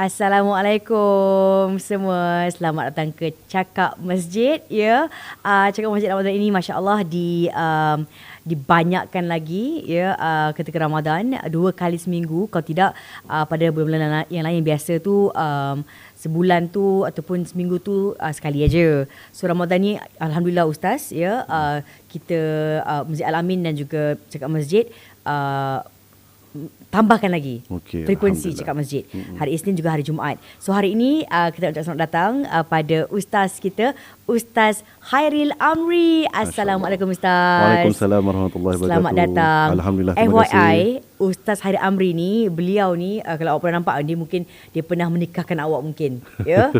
Assalamualaikum semua. Selamat datang ke Cakap Masjid. Ya. Yeah. Uh, Cakap Masjid Ramadan ini masya-Allah di um, dibanyakkan lagi ya yeah, uh, ketika Ramadan dua kali seminggu kalau tidak uh, pada bulan-bulan yang lain yang biasa tu um, sebulan tu ataupun seminggu tu uh, sekali aja. So Ramadan ni alhamdulillah ustaz ya yeah, uh, kita uh, Masjid Al-Amin dan juga Cakap Masjid uh, tambahkan lagi okay, frekuensi cakap masjid. Mm-hmm. Hari Isnin juga hari Jumaat. So hari ini uh, kita nak selamat datang uh, pada ustaz kita Ustaz Hairil Amri. Assalamualaikum ustaz. Waalaikumsalam warahmatullahi wabarakatuh. Selamat datang. Alhamdulillah. FYI, kasih. Ustaz Hairil Amri ni beliau ni uh, kalau awak pernah nampak dia mungkin dia pernah menikahkan awak mungkin. Ya.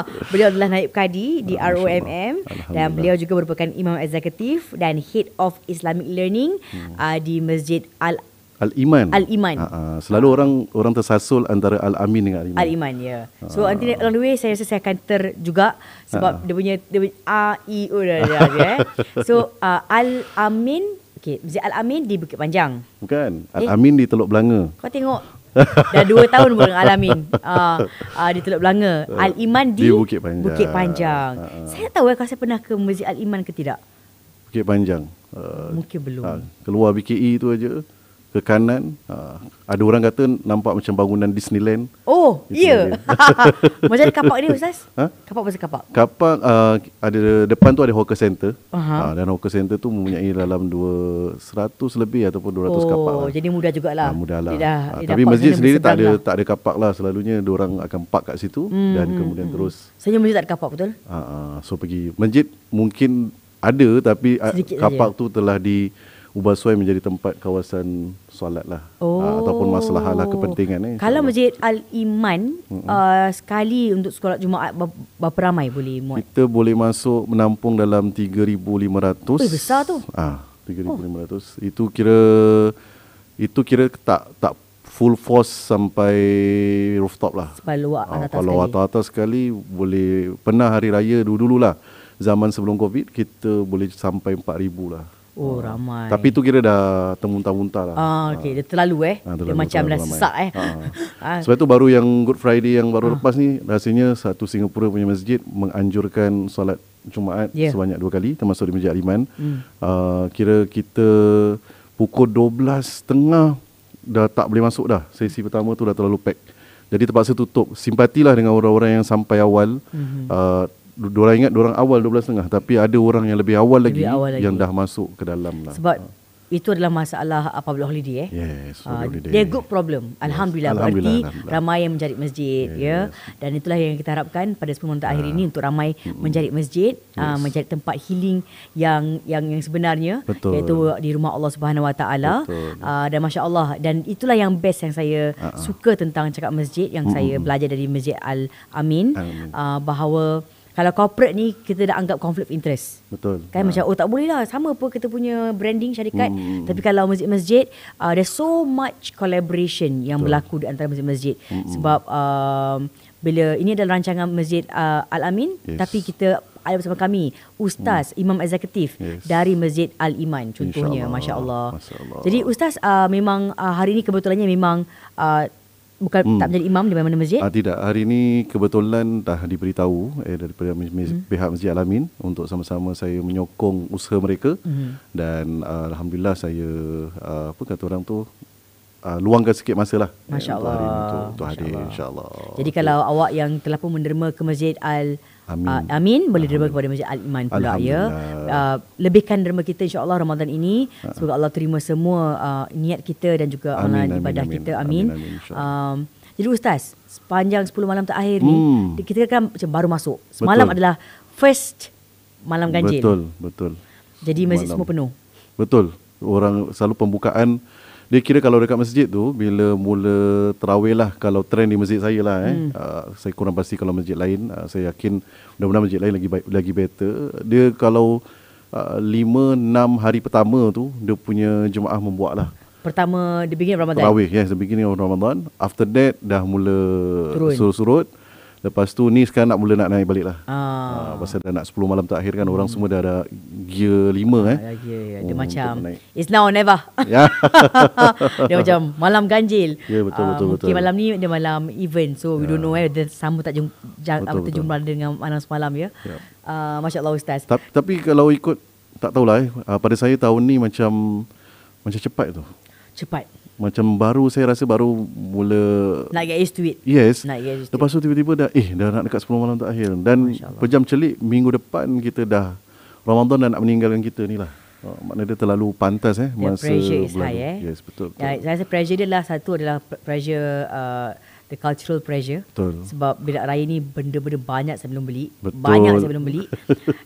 beliau adalah naib kadi di ROMM dan beliau juga merupakan imam eksekutif dan head of Islamic Learning hmm. uh, di Masjid Al Al-Iman. Al-Iman. Ha, ha. Selalu ha. orang orang tersasul antara Al-Amin dengan Al-Iman. Al-Iman, ya. Ha. So, ha. nanti along the way, saya rasa saya akan ter juga. Sebab ha. dia punya, dia punya A, I, O, dan eh. lain So, uh, Al-Amin. Okay, Masjid Al-Amin di Bukit Panjang. Bukan. Eh? Al-Amin di Teluk Belanga. Kau tengok. Dah dua tahun pun dengan Al-Amin. Uh, uh, di Teluk Belanga. Eh, Al-Iman di, di Bukit Panjang. Bukit Panjang. Ha. ha. Saya tahu eh, kalau saya pernah ke Masjid Al-Iman ke tidak. Bukit Panjang. Uh, Mungkin belum. Ha. keluar BKI e tu aja ke kanan uh, ah, ada orang kata nampak macam bangunan Disneyland. Oh, ya. Yeah. macam kapak ni ustaz? Ha? Kapak macam kapak? Kapak uh, ada depan tu ada hawker Centre, Uh-huh. Ah, uh, dan hawker Centre tu mempunyai dalam 200 lebih ataupun 200 oh, kapak. Oh, lah. jadi mudah jugaklah. Uh, mudah lah. Dia dah, dia uh, tapi masjid sendiri tak ada lah. tak ada kapak lah selalunya dia orang akan park kat situ hmm, dan hmm, kemudian hmm, hmm. terus. Saya masjid tak ada kapak betul? Uh, uh, so pergi masjid mungkin ada tapi uh, kapak saja. tu telah diubah suai menjadi tempat kawasan solat lah ah, oh. uh, ataupun masalah lah kepentingan ni. Kalau masjid Al Iman uh, sekali untuk solat Jumaat berapa ramai boleh muat? Kita boleh masuk menampung dalam 3500. Oh, besar tu. Ah, uh, 3500. Oh. Itu kira itu kira tak tak full force sampai rooftop lah. Ah, Kalau uh, atas, atas sekali boleh pernah hari raya dulu-dululah. Zaman sebelum Covid kita boleh sampai 4000 lah. Oh ha. ramai. Tapi tu kira dah termuntah-muntah lah. Ah, ah. okey, ha. dia terlalu eh. Ha, terlalu, dia macam terlalu, dah ramai. sesak eh. Ha. ha. Sebab tu baru yang Good Friday yang baru ha. lepas ni rasanya satu Singapura punya masjid menganjurkan solat Jumaat yeah. sebanyak dua kali termasuk di Masjid Aliman. Hmm. Uh, kira kita pukul dua belas 12.30 dah tak boleh masuk dah. Sesi pertama tu dah terlalu pack. Jadi terpaksa tutup. Simpatilah dengan orang-orang yang sampai awal. Hmm. Uh, orang ingat orang awal 12.30 tapi ada orang yang lebih awal lagi, lebih awal lagi. yang dah masuk ke dalam lah. Sebab ha. itu adalah masalah apa public holiday eh. Yes, ah, holiday. Uh, good problem. Alhamdulillah, Alhamdulillah berarti Alhamdulillah. ramai yang mencari masjid ya. yes. ya. Dan itulah yang kita harapkan pada sepenuhnya ha. akhir ini ah. untuk ramai hmm. menjadi masjid, ah, yes. uh, menjadi tempat healing yang yang yang sebenarnya Betul. iaitu di rumah Allah Subhanahu Wa Taala. dan masya-Allah dan itulah yang best yang saya ha. suka tentang cakap masjid yang hmm. saya belajar dari Masjid Al-Amin, Al-Amin. Uh, bahawa kalau corporate ni kita dah anggap conflict interest. Betul. Kan ha. macam oh tak boleh lah sama pun kita punya branding syarikat hmm. tapi kalau masjid-masjid uh, there's so much collaboration yang Betul. berlaku di antara masjid-masjid hmm. sebab uh, bila ini adalah rancangan masjid uh, Al-Amin yes. tapi kita ada bersama kami ustaz hmm. imam eksekutif yes. dari Masjid Al-Iman contohnya masya-Allah. Masya Jadi ustaz uh, memang uh, hari ini kebetulannya memang uh, bukan hmm. tak menjadi imam di mana-mana masjid? Ah, tidak, hari ini kebetulan dah diberitahu eh, daripada hmm. pihak Masjid Alamin untuk sama-sama saya menyokong usaha mereka hmm. dan uh, alhamdulillah saya uh, apa kata orang tu Uh, luangkan sikit masa lah eh, Masya Allah eh, untuk, untuk, Masya hadir InsyaAllah Jadi kalau awak yang telah pun menderma ke Masjid Al Amin. Uh, amin boleh ah, derma kepada Masjid Al Iman pula ya. Uh, ah, lebihkan derma kita insya-Allah Ramadan ini uh semoga Allah terima semua uh, niat kita dan juga amin, amalan amin, ibadah amin. kita. Amin. amin, amin uh, jadi ustaz, sepanjang 10 malam terakhir hmm. ni kita kan macam baru masuk. Semalam betul. adalah first malam ganjil. Betul, betul. Jadi masjid semua penuh. Betul. Orang selalu pembukaan dia kira kalau dekat masjid tu bila mula terawih lah kalau trend di masjid saya lah eh hmm. uh, saya kurang pasti kalau masjid lain uh, saya yakin mudah-mudahan masjid lain lagi baik lagi better dia kalau uh, enam hari pertama tu dia punya jemaah membuat lah pertama the beginning of Ramadan terawih yes the beginning of Ramadan after that dah mula surut-surut Lepas tu ni sekarang nak mula nak naik balik lah. Ah. Ah, pasal dah nak 10 malam terakhir kan. Hmm. Orang semua dah ada gear 5 ah, eh. Ya, ya, ya. Dia oh, macam, it's now or never. Ya. dia macam malam ganjil. Ya, betul, uh, betul, betul. malam ni dia malam event. So, ya. we don't ya. know eh. Dia sama tak jum, jang, betul, dengan malam semalam ya. ya. Uh, ah, Masya Allah Ustaz. Ta- tapi kalau ikut, tak tahulah eh. Uh, pada saya tahun ni macam, macam cepat tu. Cepat macam baru saya rasa baru mula nak get used to it. Yes. Nak get Lepas tu tiba-tiba dah eh dah nak dekat 10 malam akhir. dan pejam celik minggu depan kita dah Ramadan dah nak meninggalkan kita ni lah. Oh, makna dia terlalu pantas eh masa the pressure is bulan. High, eh? Yes, betul. Ya, saya rasa pressure dia lah satu adalah pressure uh, the cultural pressure. Betul. Sebab bila raya ni benda-benda banyak sebelum beli. Betul. Banyak sebelum beli.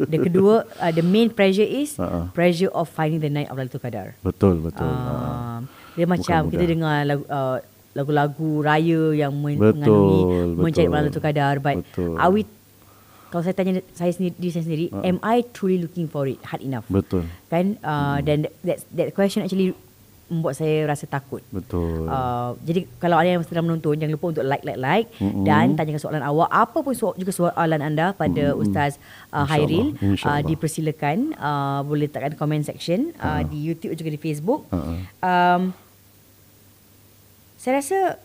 the kedua uh, the main pressure is uh-huh. pressure of finding the night of Lailatul Qadar. Betul, betul. Uh, uh dia macam Bukan kita mudah. dengar lagu, uh, lagu-lagu raya yang men- betul, mengandungi mencari malam tu kadar. But betul. are we, kalau saya tanya saya sendiri, diri saya sendiri, uh. am I truly looking for it hard enough? Betul. Kan? Uh, hmm. Then that, that, that question actually membuat saya rasa takut. Betul. Uh, jadi kalau ada yang sedang menonton jangan lupa untuk like like like mm-hmm. dan tanyakan soalan awak apa pun soal, juga soalan anda pada mm-hmm. Ustaz uh, Hairil uh, dipersilakan uh, boleh letakkan komen section uh, uh. di YouTube juga di Facebook. Uh-uh. Um saya rasa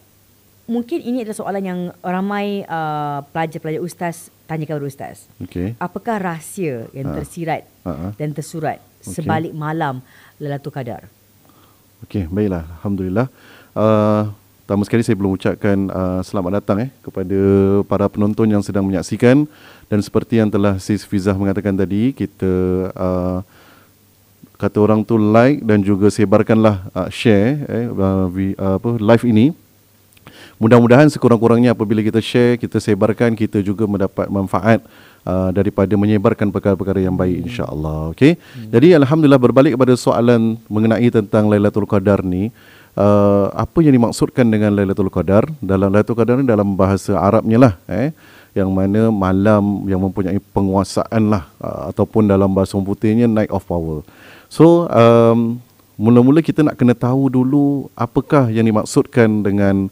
mungkin ini adalah soalan yang ramai uh, pelajar-pelajar ustaz tanya kepada ustaz. Okay. Apakah rahsia yang ha. tersirat uh, ha. huh dan tersurat okay. sebalik malam Lailatul kadar? Okey, baiklah. Alhamdulillah. Uh, pertama sekali saya belum ucapkan uh, selamat datang eh kepada para penonton yang sedang menyaksikan dan seperti yang telah Sis Fizah mengatakan tadi, kita uh, kata orang tu like dan juga sebarkanlah uh, share eh uh, vi, uh, apa live ini mudah-mudahan sekurang-kurangnya apabila kita share kita sebarkan kita juga mendapat manfaat uh, daripada menyebarkan perkara-perkara yang baik Insyaallah. insya okey hmm. jadi alhamdulillah berbalik kepada soalan mengenai tentang Lailatul Qadar ni Uh, apa yang dimaksudkan dengan Lailatul Qadar dalam Lailatul Qadar ni dalam bahasa Arabnya lah eh yang mana malam yang mempunyai penguasaan lah uh, ataupun dalam bahasa putihnya night of power So um, mula-mula kita nak kena tahu dulu apakah yang dimaksudkan dengan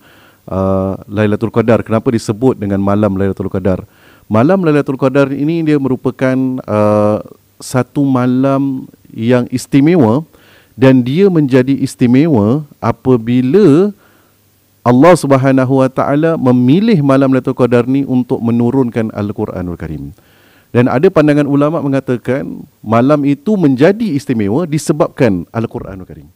uh, Lailatul Qadar. Kenapa disebut dengan malam Lailatul Qadar? Malam Lailatul Qadar ini dia merupakan uh, satu malam yang istimewa dan dia menjadi istimewa apabila Allah Subhanahu Wa Taala memilih malam Lailatul Qadar ni untuk menurunkan Al-Quranul Karim. al dan ada pandangan ulama mengatakan malam itu menjadi istimewa disebabkan Al-Quran Al-Karim.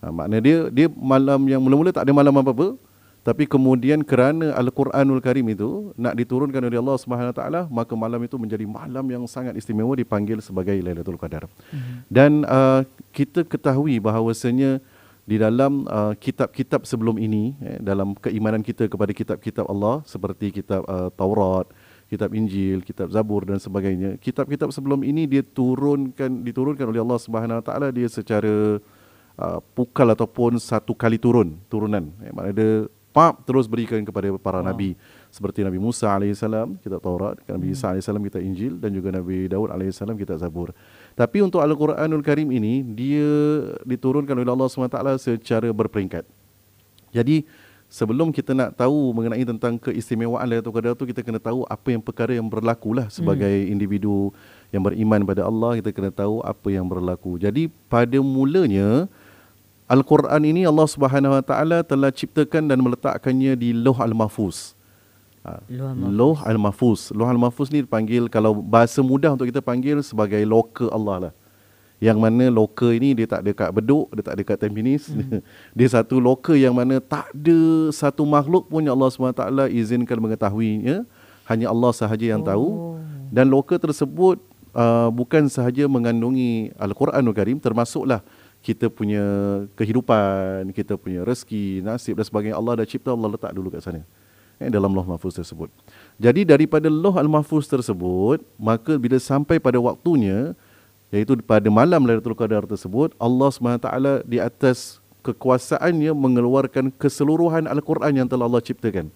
Ha, makna dia dia malam yang mula-mula tak ada malam apa-apa tapi kemudian kerana Al-Quranul Karim itu nak diturunkan oleh Allah Subhanahu Wa Taala maka malam itu menjadi malam yang sangat istimewa dipanggil sebagai Lailatul Qadar. Mm-hmm. Dan uh, kita ketahui bahawasanya di dalam uh, kitab-kitab sebelum ini eh, dalam keimanan kita kepada kitab-kitab Allah seperti kitab uh, Taurat, uh, kitab Injil, kitab Zabur dan sebagainya. Kitab-kitab sebelum ini dia turunkan diturunkan oleh Allah Subhanahu Wa taala dia secara uh, pukal ataupun satu kali turun, turunan. Eh, maknanya dia pap terus berikan kepada para wow. Ah. nabi seperti Nabi Musa alaihissalam kita Taurat, Nabi Isa alaihissalam kita Injil dan juga Nabi Daud alaihissalam kita Zabur. Tapi untuk Al-Quranul Karim ini dia diturunkan oleh Allah Subhanahu Wa Taala secara berperingkat. Jadi sebelum kita nak tahu mengenai tentang keistimewaan Lailatul Qadar tu kita kena tahu apa yang perkara yang berlaku lah sebagai hmm. individu yang beriman pada Allah kita kena tahu apa yang berlaku. Jadi pada mulanya Al-Quran ini Allah Subhanahu Wa Taala telah ciptakan dan meletakkannya di Loh Al-Mahfuz. Ha, Loh Al-Mahfuz. Loh Al-Mahfuz ni dipanggil kalau bahasa mudah untuk kita panggil sebagai loka Allah lah yang mana lokal ini dia tak ada kat Bedok, dia tak ada kat Tampines. Hmm. Dia satu lokal yang mana tak ada satu makhluk pun yang Allah SWT izinkan mengetahuinya. Hanya Allah sahaja yang oh. tahu. Dan lokal tersebut uh, bukan sahaja mengandungi Al-Quranul quran Karim, termasuklah kita punya kehidupan, kita punya rezeki, nasib dan sebagainya. Allah dah cipta, Allah letak dulu kat sana. Eh, dalam loh mahfuz tersebut. Jadi daripada loh al-mahfuz tersebut, maka bila sampai pada waktunya, yaitu pada malam Lailatul Qadar tersebut Allah SWT di atas kekuasaannya mengeluarkan keseluruhan Al-Quran yang telah Allah ciptakan.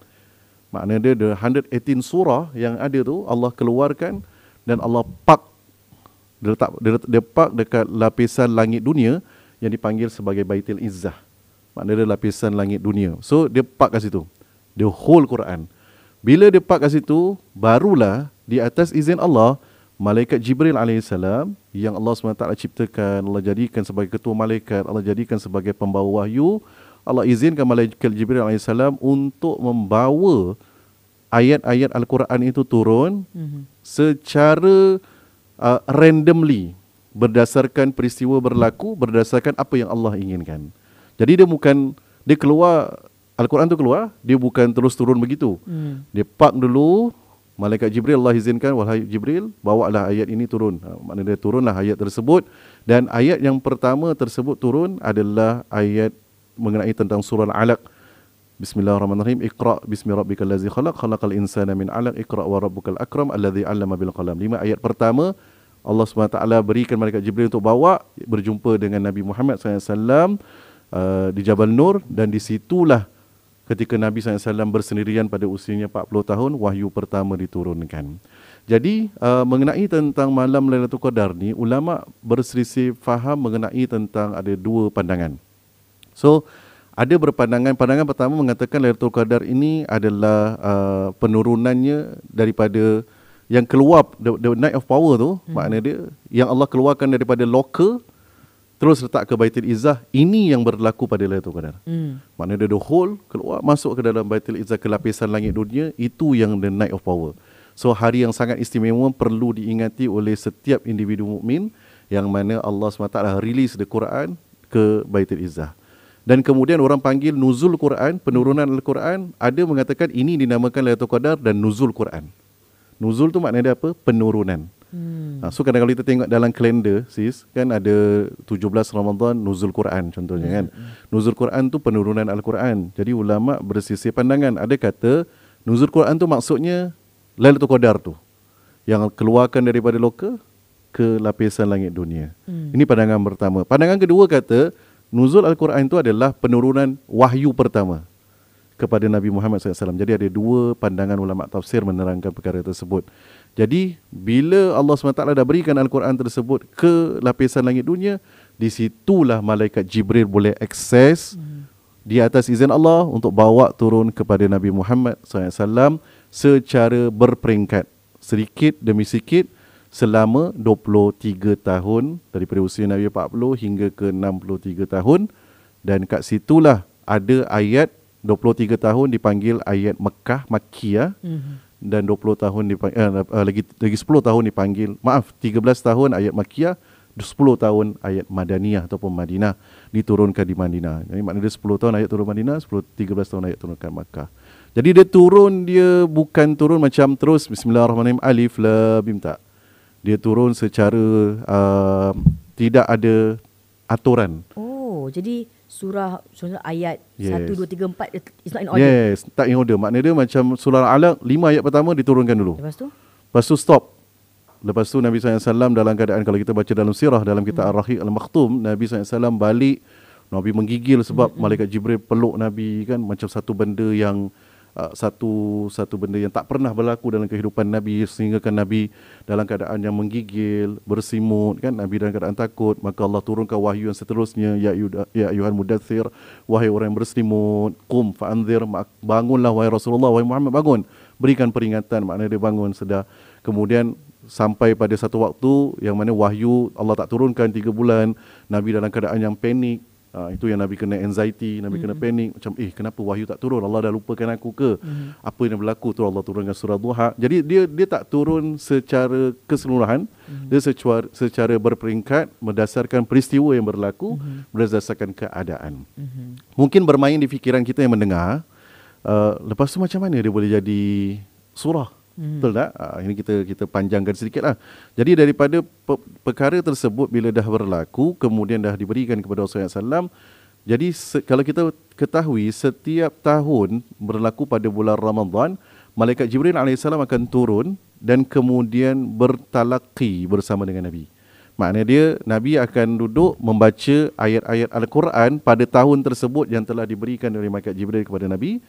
Makna dia the 118 surah yang ada tu Allah keluarkan dan Allah pak dia, letak, dia, dia pak dekat lapisan langit dunia yang dipanggil sebagai baitil Izzah. Maknanya dia lapisan langit dunia. So dia pak kat situ. The whole Quran. Bila dia pak kat situ barulah di atas izin Allah Malaikat Jibril alaihissalam yang Allah SWT ciptakan, Allah jadikan sebagai ketua malaikat, Allah jadikan sebagai pembawa wahyu, Allah izinkan Malaikat Jibril AS untuk membawa ayat-ayat Al-Quran itu turun mm-hmm. secara uh, randomly berdasarkan peristiwa berlaku, berdasarkan apa yang Allah inginkan. Jadi dia bukan, dia keluar, Al-Quran tu keluar, dia bukan terus turun begitu. Mm. Dia park dulu, Malaikat Jibril Allah izinkan wahai Jibril bawalah ayat ini turun. Ha, maknanya dia turunlah ayat tersebut dan ayat yang pertama tersebut turun adalah ayat mengenai tentang surah Al-Alaq. Bismillahirrahmanirrahim. Iqra bismi rabbikal ladzi khalaq khalaqal insana min 'alaq. Iqra wa rabbukal akram Alladhi 'allama bil qalam. Lima ayat pertama Allah SWT berikan malaikat Jibril untuk bawa berjumpa dengan Nabi Muhammad SAW uh, ah, di Jabal Nur dan di situlah ketika Nabi SAW bersendirian pada usianya 40 tahun, wahyu pertama diturunkan. Jadi uh, mengenai tentang malam Lailatul Qadar ni ulama berselisih faham mengenai tentang ada dua pandangan. So ada berpandangan pandangan pertama mengatakan Lailatul Qadar ini adalah uh, penurunannya daripada yang keluar the, the night of power tu hmm. makna dia yang Allah keluarkan daripada loka terus letak ke Baitul Izzah ini yang berlaku pada Lailatul Qadar. Hmm. Maknanya dia the whole keluar masuk ke dalam Baitul Izzah ke lapisan langit dunia itu yang the night of power. So hari yang sangat istimewa perlu diingati oleh setiap individu mukmin yang mana Allah SWT rilis the Quran ke Baitul Izzah. Dan kemudian orang panggil nuzul Quran, penurunan Al-Quran, ada mengatakan ini dinamakan Lailatul Qadar dan nuzul Quran. Nuzul tu maknanya dia apa? Penurunan. Hmm. Uh, so kadang-kadang kita tengok dalam kalender sis kan ada 17 Ramadan nuzul Quran contohnya hmm. kan. Nuzul Quran tu penurunan al-Quran. Jadi ulama bersisi pandangan ada kata nuzul Quran tu maksudnya Lailatul Qadar tu yang keluarkan daripada loka ke lapisan langit dunia. Hmm. Ini pandangan pertama. Pandangan kedua kata nuzul al-Quran tu adalah penurunan wahyu pertama kepada Nabi Muhammad SAW. Jadi ada dua pandangan ulama tafsir menerangkan perkara tersebut. Jadi bila Allah SWT dah berikan Al-Quran tersebut ke lapisan langit dunia, di situlah malaikat Jibril boleh akses di atas izin Allah untuk bawa turun kepada Nabi Muhammad SAW secara berperingkat. Sedikit demi sedikit, selama 23 tahun dari usia Nabi 40 hingga ke 63 tahun dan kat situlah ada ayat 23 tahun dipanggil ayat Mekah Makkiyah. hmm dan 20 tahun dipanggil, eh, eh, lagi lagi 10 tahun dipanggil maaf 13 tahun ayat makkiyah 10 tahun ayat madaniyah ataupun madinah diturunkan di madinah jadi maknanya dia 10 tahun ayat turun madinah 10 13 tahun ayat turunkan makkah jadi dia turun dia bukan turun macam terus bismillahirrahmanirrahim alif lam mim tak dia turun secara uh, tidak ada aturan oh jadi surah surah ayat yes. 1 2 3 4 it's not in order. Yes, tak in order. Maknanya dia macam surah Al-Alaq 5 ayat pertama diturunkan dulu. Lepas tu? Lepas tu stop. Lepas tu Nabi SAW dalam keadaan kalau kita baca dalam sirah dalam kitab hmm. Ar-Rahiq Al-Maktum Nabi SAW balik Nabi menggigil sebab hmm, hmm. malaikat Jibril peluk Nabi kan macam satu benda yang Uh, satu satu benda yang tak pernah berlaku dalam kehidupan Nabi sehingga kan Nabi dalam keadaan yang menggigil, bersimut kan Nabi dalam keadaan takut maka Allah turunkan wahyu yang seterusnya ya ya ayuhan mudathir wahai orang yang bersimut qum fa'anzir bangunlah wahai Rasulullah wahai Muhammad bangun berikan peringatan makna dia bangun sedar kemudian sampai pada satu waktu yang mana wahyu Allah tak turunkan tiga bulan Nabi dalam keadaan yang panik Uh, itu yang Nabi kena anxiety, Nabi mm-hmm. kena hmm. panik macam eh kenapa wahyu tak turun? Allah dah lupakan aku ke? Mm-hmm. Apa yang berlaku tu Allah turun dengan surah duha. Jadi dia dia tak turun secara keseluruhan, mm-hmm. dia secuar, secara berperingkat berdasarkan peristiwa yang berlaku, mm-hmm. berdasarkan keadaan. Mm-hmm. Mungkin bermain di fikiran kita yang mendengar, uh, lepas tu macam mana dia boleh jadi surah? hmm. betul tak uh, ini kita kita panjangkan sedikitlah jadi daripada pe- perkara tersebut bila dah berlaku kemudian dah diberikan kepada Rasulullah SAW jadi kalau kita ketahui setiap tahun berlaku pada bulan Ramadhan, malaikat Jibril AS akan turun dan kemudian bertalaki bersama dengan Nabi Maknanya dia, Nabi akan duduk membaca ayat-ayat Al-Quran pada tahun tersebut yang telah diberikan oleh Malaikat Jibril kepada Nabi.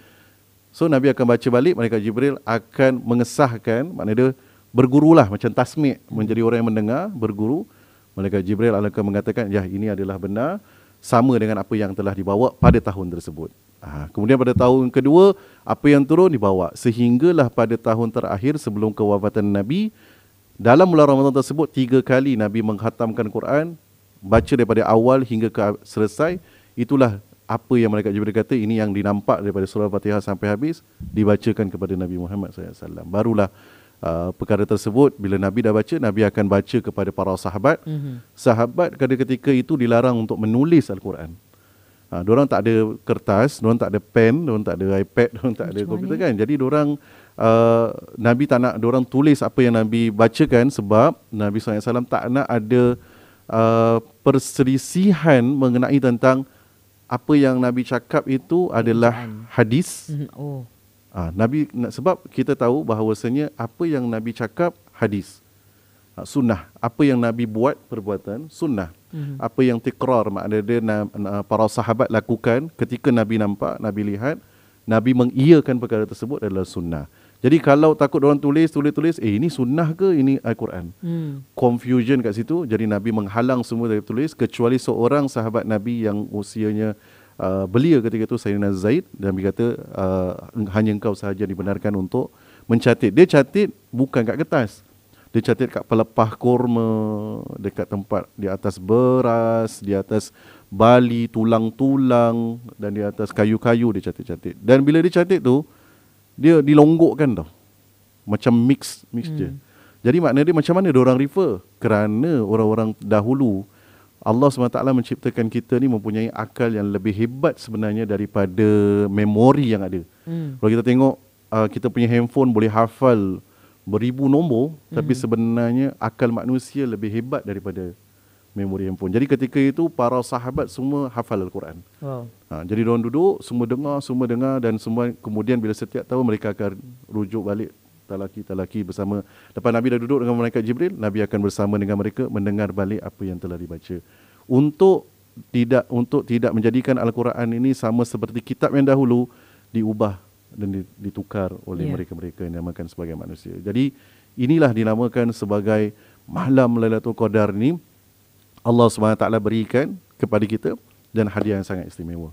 So Nabi akan baca balik Malaikat Jibril akan mengesahkan Maknanya dia bergurulah macam tasmik Menjadi orang yang mendengar, berguru Malaikat Jibril akan mengatakan Ya ini adalah benar Sama dengan apa yang telah dibawa pada tahun tersebut ha, Kemudian pada tahun kedua Apa yang turun dibawa Sehinggalah pada tahun terakhir sebelum kewafatan Nabi Dalam bulan Ramadan tersebut Tiga kali Nabi menghatamkan Quran Baca daripada awal hingga ke selesai Itulah apa yang mereka Jibril kata ini yang dinampak daripada surah Fatihah sampai habis dibacakan kepada Nabi Muhammad SAW. Barulah uh, perkara tersebut bila Nabi dah baca, Nabi akan baca kepada para sahabat. Mm-hmm. Sahabat pada ketika itu dilarang untuk menulis Al-Quran. Ha, diorang tak ada kertas, diorang tak ada pen, diorang tak ada iPad, diorang tak ada komputer kan. Jadi diorang uh, Nabi tak nak diorang tulis apa yang Nabi bacakan sebab Nabi SAW tak nak ada uh, perselisihan mengenai tentang apa yang Nabi cakap itu adalah hadis. Mhm, oh. Ha, Nabi sebab kita tahu bahawasanya apa yang Nabi cakap hadis. Ha, sunnah. Apa yang Nabi buat perbuatan sunnah. Mm-hmm. Apa yang tikrar makna dia na, na, para sahabat lakukan ketika Nabi nampak, Nabi lihat, Nabi mengiyakan perkara tersebut adalah sunnah. Jadi kalau takut orang tulis, tulis-tulis, eh ini sunnah ke ini Al-Quran? Hmm. Confusion kat situ. Jadi Nabi menghalang semua dari tulis kecuali seorang sahabat Nabi yang usianya uh, belia ketika itu Sayyidina Zaid dan Nabi kata uh, hanya engkau sahaja dibenarkan untuk mencatit. Dia catit bukan kat kertas. Dia catit kat pelepah kurma, dekat tempat di atas beras, di atas bali, tulang-tulang dan di atas kayu-kayu dia catit catit. Dan bila dia catit tu, dia dilonggokkan tau. Macam mix mix Hmm. Jadi makna dia macam mana dia orang refer? Kerana orang-orang dahulu Allah SWT menciptakan kita ni mempunyai akal yang lebih hebat sebenarnya daripada memori yang ada. Hmm. Kalau kita tengok uh, kita punya handphone boleh hafal beribu nombor hmm. tapi sebenarnya akal manusia lebih hebat daripada memori handphone. Jadi ketika itu para sahabat semua hafal Al-Quran. Wow. Ha, jadi diorang duduk, semua dengar, semua dengar dan semua kemudian bila setiap tahun mereka akan rujuk balik talaki-talaki bersama. Lepas Nabi dah duduk dengan mereka Jibril, Nabi akan bersama dengan mereka mendengar balik apa yang telah dibaca. Untuk tidak untuk tidak menjadikan Al-Quran ini sama seperti kitab yang dahulu diubah dan ditukar oleh mereka ya. mereka-mereka yang dinamakan sebagai manusia. Jadi inilah dinamakan sebagai malam Lailatul Qadar ini Allah SWT berikan kepada kita dan hadiah yang sangat istimewa.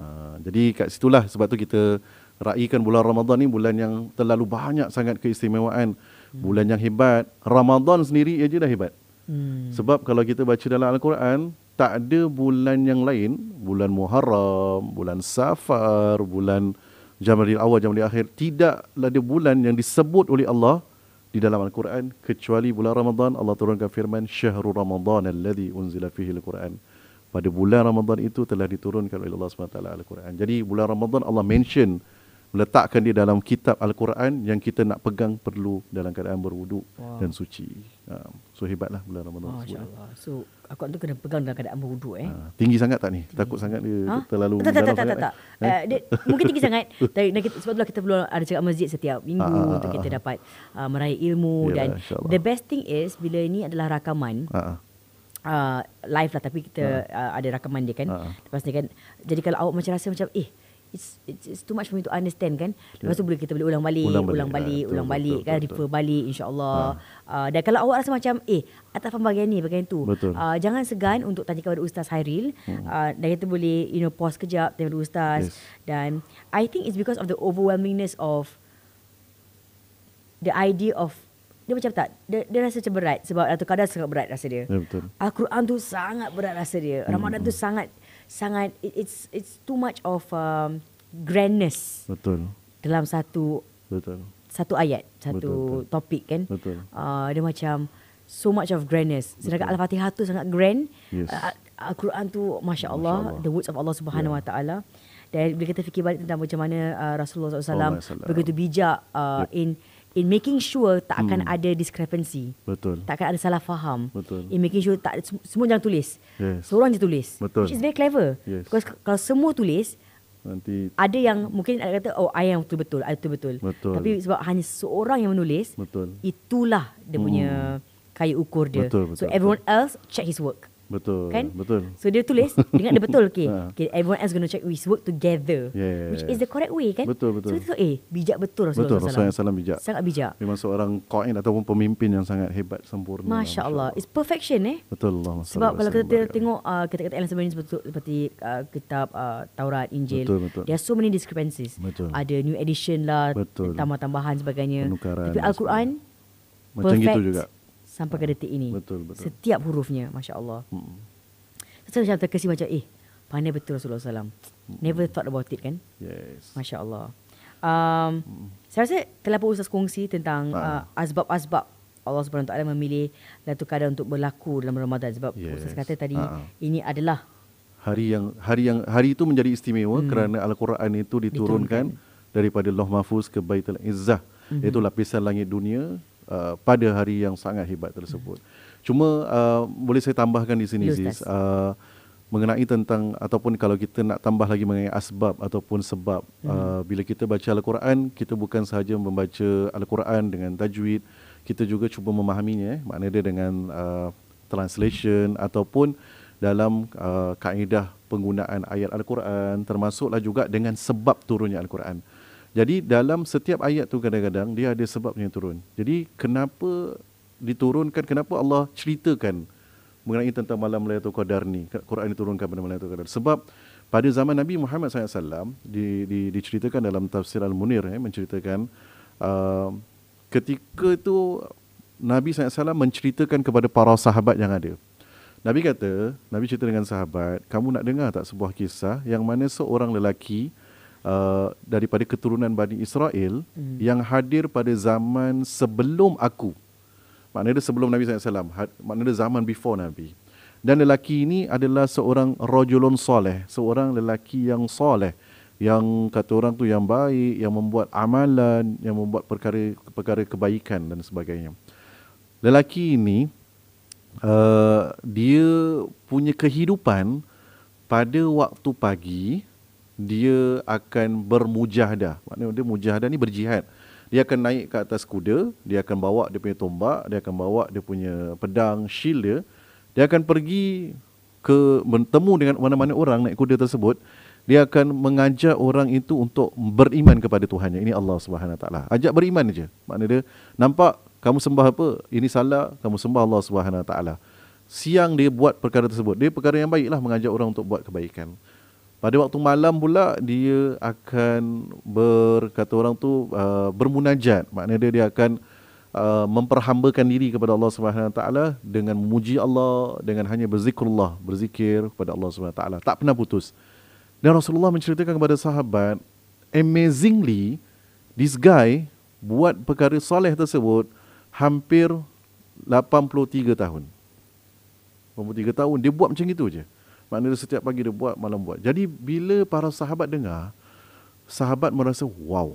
Uh, jadi kat situlah sebab tu kita raikan bulan Ramadan ni bulan yang terlalu banyak sangat keistimewaan. Hmm. Bulan yang hebat. Ramadan sendiri aja dah hebat. Hmm. Sebab kalau kita baca dalam Al-Quran, tak ada bulan yang lain. Bulan Muharram, bulan Safar, bulan Jamadil Awal, Jamadil Akhir. Tidak ada bulan yang disebut oleh Allah di dalam Al-Quran kecuali bulan Ramadhan, Allah turunkan firman syahrul Ramadhan" alladhi unzila fihi Al-Quran pada bulan Ramadhan itu telah diturunkan oleh Allah SWT Al-Quran jadi bulan Ramadhan Allah mention meletakkan dia dalam kitab Al-Quran yang kita nak pegang perlu dalam keadaan berwuduk wow. dan suci so hebatlah bulan Ramadan oh, so aku tu kena pegang dalam keadaan berwuduk eh. Ha, tinggi sangat tak ni? Tinggi. Takut sangat dia ha? terlalu tak, tak, tak, tak, tak, tak. Eh? Uh, mungkin tinggi sangat. Tapi nak kita, sebab itulah kita perlu ada cakap masjid setiap minggu ha, ah, ah, ha, ha. untuk kita dapat uh, meraih ilmu Yalah, dan the best thing is bila ini adalah rakaman. Ha, ha. Uh, live lah tapi kita uh. Uh, ada rakaman dia kan uh. lepas ni kan jadi kalau awak macam rasa macam eh it's it's too much for me to understand kan. Lepas tu boleh kita boleh ulang balik, ulang balik, ulang balik, ha, betul, ulang balik betul, kan, betul, refer betul. balik insya-Allah. Ha. Uh, dan kalau awak rasa macam eh atas pembagian ni bagian tu, Uh, jangan segan untuk tanya kepada Ustaz Hairil. Hmm. Uh, dan kita boleh you know pause kejap tanya kepada Ustaz. Yes. Dan I think it's because of the overwhelmingness of the idea of dia macam tak dia, dia rasa macam berat sebab Datuk Kadar sangat berat rasa dia. Ya, Al-Quran tu sangat berat rasa dia. Ramadan hmm. tu sangat sangat it's it's too much of um, grandness betul dalam satu betul satu ayat satu betul. topik kan betul uh, dia macam so much of grandness sedangkan al-fatihah tu sangat grand yes. uh, al-quran tu masya-Allah, masyaallah the words of Allah Subhanahu yeah. wa taala dan bila kita fikir balik tentang macam mana uh, Rasulullah SAW begitu bijak uh, yep. in in making sure tak hmm. akan ada discrepancy. Betul. Tak akan ada salah faham. Betul. In making sure tak semua jangan tulis. Yes. Seorang je tulis. Betul. Which is very clever. Yes. Because kalau semua tulis nanti ada yang mungkin ada kata oh I am betul betul, I betul betul. Betul. Tapi sebab hanya seorang yang menulis, betul. Itulah dia punya hmm. kayu ukur dia. Betul, betul, so everyone betul. else check his work. Betul. Kan? Betul. So dia tulis dengan dia betul okay. Ha. okay. Everyone else gonna check we work together. Yeah, yeah, yeah. Which is the correct way kan? Betul betul. So, so eh bijak betul Rasulullah betul, Rasulullah Sallallahu bijak. Sangat bijak. Memang seorang koin ataupun pemimpin yang sangat hebat sempurna. Masya-Allah. Allah. It's perfection eh. Betul Allah. Sebab kalau kita tengok uh, kata-kata Allah sebenarnya seperti, seperti uh, kitab uh, Taurat, Injil. Betul betul. There are so many discrepancies. Betul. Ada new edition lah. Tambah-tambahan sebagainya. Penukaran. Tapi Al-Quran macam perfect. gitu juga sampai ke detik ini. Betul betul. Setiap hurufnya, masya Allah. Hmm. Saya macam terkesi macam eh pandai betul Rasulullah Sallam. Hmm. Never thought about it kan? Yes. Masya Allah. Um, hmm. Saya rasa telah pun Ustaz kongsi tentang uh, asbab azbab-azbab Allah Subhanahu memilih Datuk Kadar untuk berlaku dalam Ramadan sebab yes. Ustaz kata tadi uh ini adalah hari yang hari yang hari itu menjadi istimewa hmm. kerana Al-Quran itu diturunkan, diturunkan. daripada Loh Mahfuz ke Baitul Izzah hmm. iaitu lapisan langit dunia Uh, pada hari yang sangat hebat tersebut. Hmm. Cuma uh, boleh saya tambahkan di sini Ziz, uh, mengenai tentang ataupun kalau kita nak tambah lagi mengenai asbab ataupun sebab uh, hmm. uh, bila kita baca al-Quran kita bukan sahaja membaca al-Quran dengan tajwid kita juga cuba memahaminya eh, makna dia dengan uh, translation hmm. ataupun dalam uh, kaedah penggunaan ayat al-Quran termasuklah juga dengan sebab turunnya al-Quran. Jadi dalam setiap ayat tu kadang-kadang dia ada sebabnya turun. Jadi kenapa diturunkan, kenapa Allah ceritakan mengenai tentang malam Lailatul Qadar ni? Quran ini diturunkan pada malam Lailatul Qadar. Sebab pada zaman Nabi Muhammad SAW di, di, diceritakan dalam tafsir Al-Munir eh, menceritakan uh, ketika itu Nabi SAW menceritakan kepada para sahabat yang ada. Nabi kata, Nabi cerita dengan sahabat, kamu nak dengar tak sebuah kisah yang mana seorang lelaki uh, daripada keturunan Bani Israel hmm. yang hadir pada zaman sebelum aku. Maknanya dia sebelum Nabi SAW. Maknanya dia zaman before Nabi. Dan lelaki ini adalah seorang rajulun soleh. Seorang lelaki yang soleh. Yang kata orang tu yang baik, yang membuat amalan, yang membuat perkara perkara kebaikan dan sebagainya. Lelaki ini, uh, dia punya kehidupan pada waktu pagi, dia akan bermujahadah. Maknanya dia mujahadah ni berjihad. Dia akan naik ke atas kuda, dia akan bawa dia punya tombak, dia akan bawa dia punya pedang, shield dia. Dia akan pergi ke bertemu dengan mana-mana orang naik kuda tersebut. Dia akan mengajak orang itu untuk beriman kepada Tuhannya. Ini Allah Subhanahu taala. Ajak beriman aja. Maknanya dia nampak kamu sembah apa? Ini salah, kamu sembah Allah Subhanahu taala. Siang dia buat perkara tersebut. Dia perkara yang baiklah mengajak orang untuk buat kebaikan. Pada waktu malam pula dia akan berkata orang tu uh, bermunajat. Maknanya dia dia akan uh, memperhambakan diri kepada Allah Subhanahu Wa taala dengan memuji Allah dengan hanya berzikrullah, berzikir kepada Allah Subhanahu Wa taala tak pernah putus. Dan Rasulullah menceritakan kepada sahabat amazingly this guy buat perkara soleh tersebut hampir 83 tahun. 83 tahun dia buat macam itu je. Maknanya setiap pagi dia buat, malam buat. Jadi bila para sahabat dengar, sahabat merasa wow.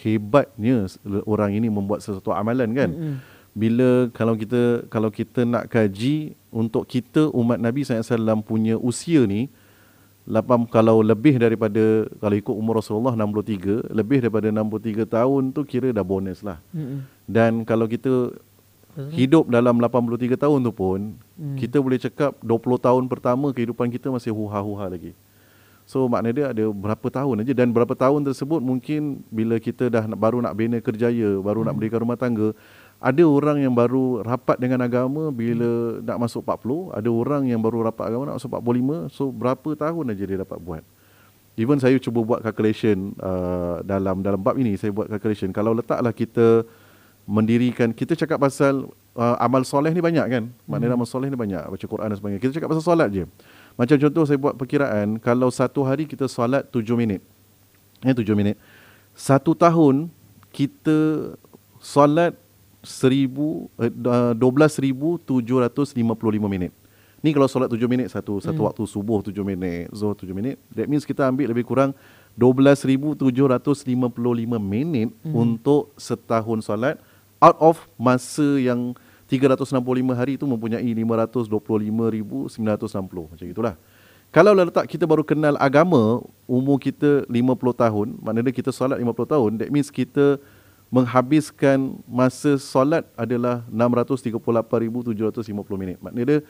Hebatnya orang ini membuat sesuatu amalan kan. Mm-hmm. Bila kalau kita kalau kita nak kaji untuk kita umat Nabi SAW punya usia ni, lapan kalau lebih daripada kalau ikut umur Rasulullah 63 lebih daripada 63 tahun tu kira dah bonus lah. Mm-hmm. Dan kalau kita Hidup dalam 83 tahun tu pun hmm. Kita boleh cakap 20 tahun pertama kehidupan kita masih huha-huha lagi So maknanya dia ada berapa tahun aja Dan berapa tahun tersebut mungkin Bila kita dah baru nak bina kerjaya Baru hmm. nak berikan rumah tangga Ada orang yang baru rapat dengan agama Bila hmm. nak masuk 40 Ada orang yang baru rapat agama nak masuk 45 So berapa tahun aja dia dapat buat Even saya cuba buat calculation uh, Dalam dalam bab ini saya buat calculation Kalau letaklah kita mendirikan kita cakap pasal uh, amal soleh ni banyak kan hmm. maknanya hmm. amal soleh ni banyak baca Quran dan sebagainya kita cakap pasal solat je macam contoh saya buat perkiraan kalau satu hari kita solat tujuh minit ni eh, 7 minit satu tahun kita solat seribu eh, dua belas tujuh ratus lima puluh lima minit ni kalau solat tujuh minit satu satu hmm. waktu subuh tujuh minit zuhur tujuh minit that means kita ambil lebih kurang 12755 minit hmm. untuk setahun solat out of masa yang 365 hari itu mempunyai 525,960 macam itulah. Kalau lah letak kita baru kenal agama umur kita 50 tahun, maknanya kita solat 50 tahun, that means kita menghabiskan masa solat adalah 638,750 minit. Maknanya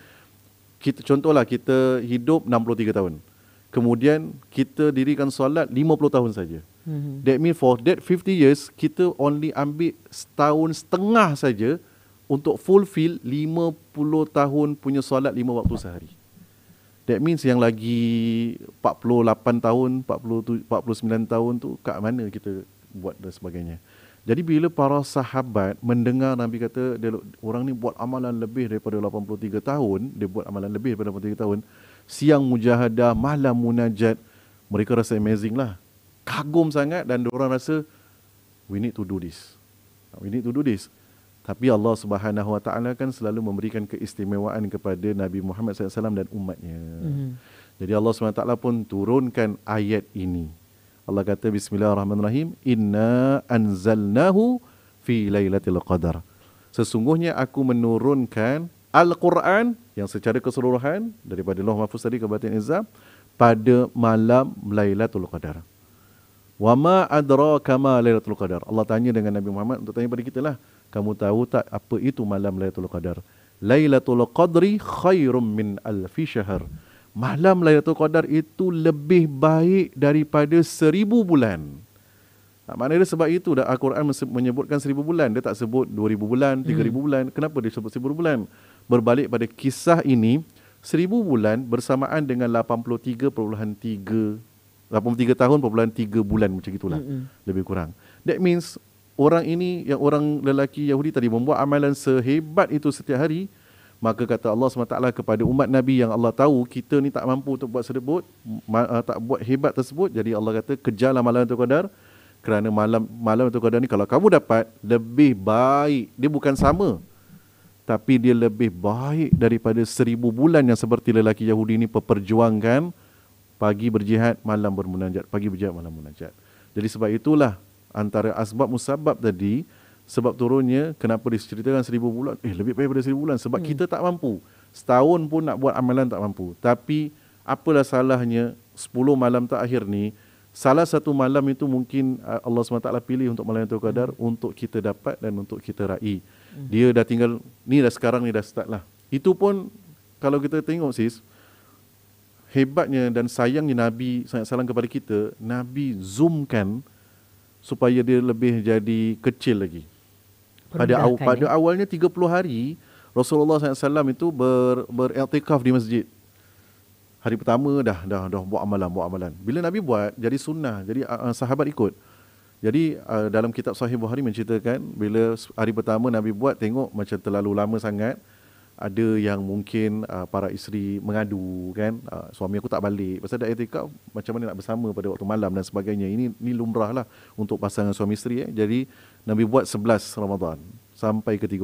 kita contohlah kita hidup 63 tahun. Kemudian kita dirikan solat 50 tahun saja. Mm-hmm. That mean for that 50 years kita only ambil setahun setengah saja untuk fulfill 50 tahun punya solat 5 waktu sehari. That means yang lagi 48 tahun, 40 49 tahun tu kat mana kita buat dan sebagainya. Jadi bila para sahabat mendengar Nabi kata dia, orang ni buat amalan lebih daripada 83 tahun, dia buat amalan lebih daripada 83 tahun, siang mujahadah, malam munajat, mereka rasa amazing lah kagum sangat dan diorang rasa we need to do this. We need to do this. Tapi Allah Subhanahu Wa Taala kan selalu memberikan keistimewaan kepada Nabi Muhammad SAW dan umatnya. Mm-hmm. Jadi Allah Subhanahu Wa Taala pun turunkan ayat ini. Allah kata bismillahirrahmanirrahim inna anzalnahu fi lailatul qadar. Sesungguhnya aku menurunkan Al-Quran yang secara keseluruhan daripada Loh Mahfuz tadi ke pada malam Lailatul Qadar. Wa ma adraka ma Lailatul Qadar. Allah tanya dengan Nabi Muhammad untuk tanya pada kita lah. Kamu tahu tak apa itu malam Lailatul Qadar? Lailatul Qadri khairum min alfi syahr. Malam Lailatul Qadar itu lebih baik daripada seribu bulan. Tak maknanya dia sebab itu dah Al-Quran menyebutkan seribu bulan. Dia tak sebut dua ribu bulan, tiga ribu hmm. bulan. Kenapa dia sebut seribu bulan? Berbalik pada kisah ini, seribu bulan bersamaan dengan 83.3 8.3 tahun perbulan 8.3 bulan macam itulah mm-hmm. lebih kurang that means orang ini yang orang lelaki Yahudi tadi membuat amalan sehebat itu setiap hari maka kata Allah SWT kepada umat Nabi yang Allah tahu kita ni tak mampu untuk buat sedebut ah, tak buat hebat tersebut jadi Allah kata kejarlah malam tu kadar kerana malam malam tu kadar ni kalau kamu dapat lebih baik dia bukan sama tapi dia lebih baik daripada seribu bulan yang seperti lelaki Yahudi ini peperjuangkan pagi berjihad malam bermunajat pagi berjihad malam munajat jadi sebab itulah antara asbab musabab tadi sebab turunnya kenapa diceritakan seribu bulan eh lebih baik daripada seribu bulan sebab hmm. kita tak mampu setahun pun nak buat amalan tak mampu tapi apalah salahnya 10 malam tak akhir ni salah satu malam itu mungkin uh, Allah SWT pilih untuk malam itu kadar hmm. untuk kita dapat dan untuk kita raih hmm. dia dah tinggal ni dah sekarang ni dah start lah itu pun kalau kita tengok sis hmm hebatnya dan sayangnya Nabi sangat salam kepada kita, Nabi zoomkan supaya dia lebih jadi kecil lagi. Pada, aw, pada ya. awalnya 30 hari, Rasulullah SAW itu ber, beriktikaf di masjid. Hari pertama dah, dah dah dah buat amalan, buat amalan. Bila Nabi buat, jadi sunnah, jadi uh, sahabat ikut. Jadi uh, dalam kitab Sahih Bukhari menceritakan, bila hari pertama Nabi buat, tengok macam terlalu lama sangat, ada yang mungkin uh, para isteri mengadu kan uh, suami aku tak balik pasal dia kata macam mana nak bersama pada waktu malam dan sebagainya ini ni lumrah lah untuk pasangan suami isteri eh. jadi Nabi buat 11 Ramadan sampai ke 30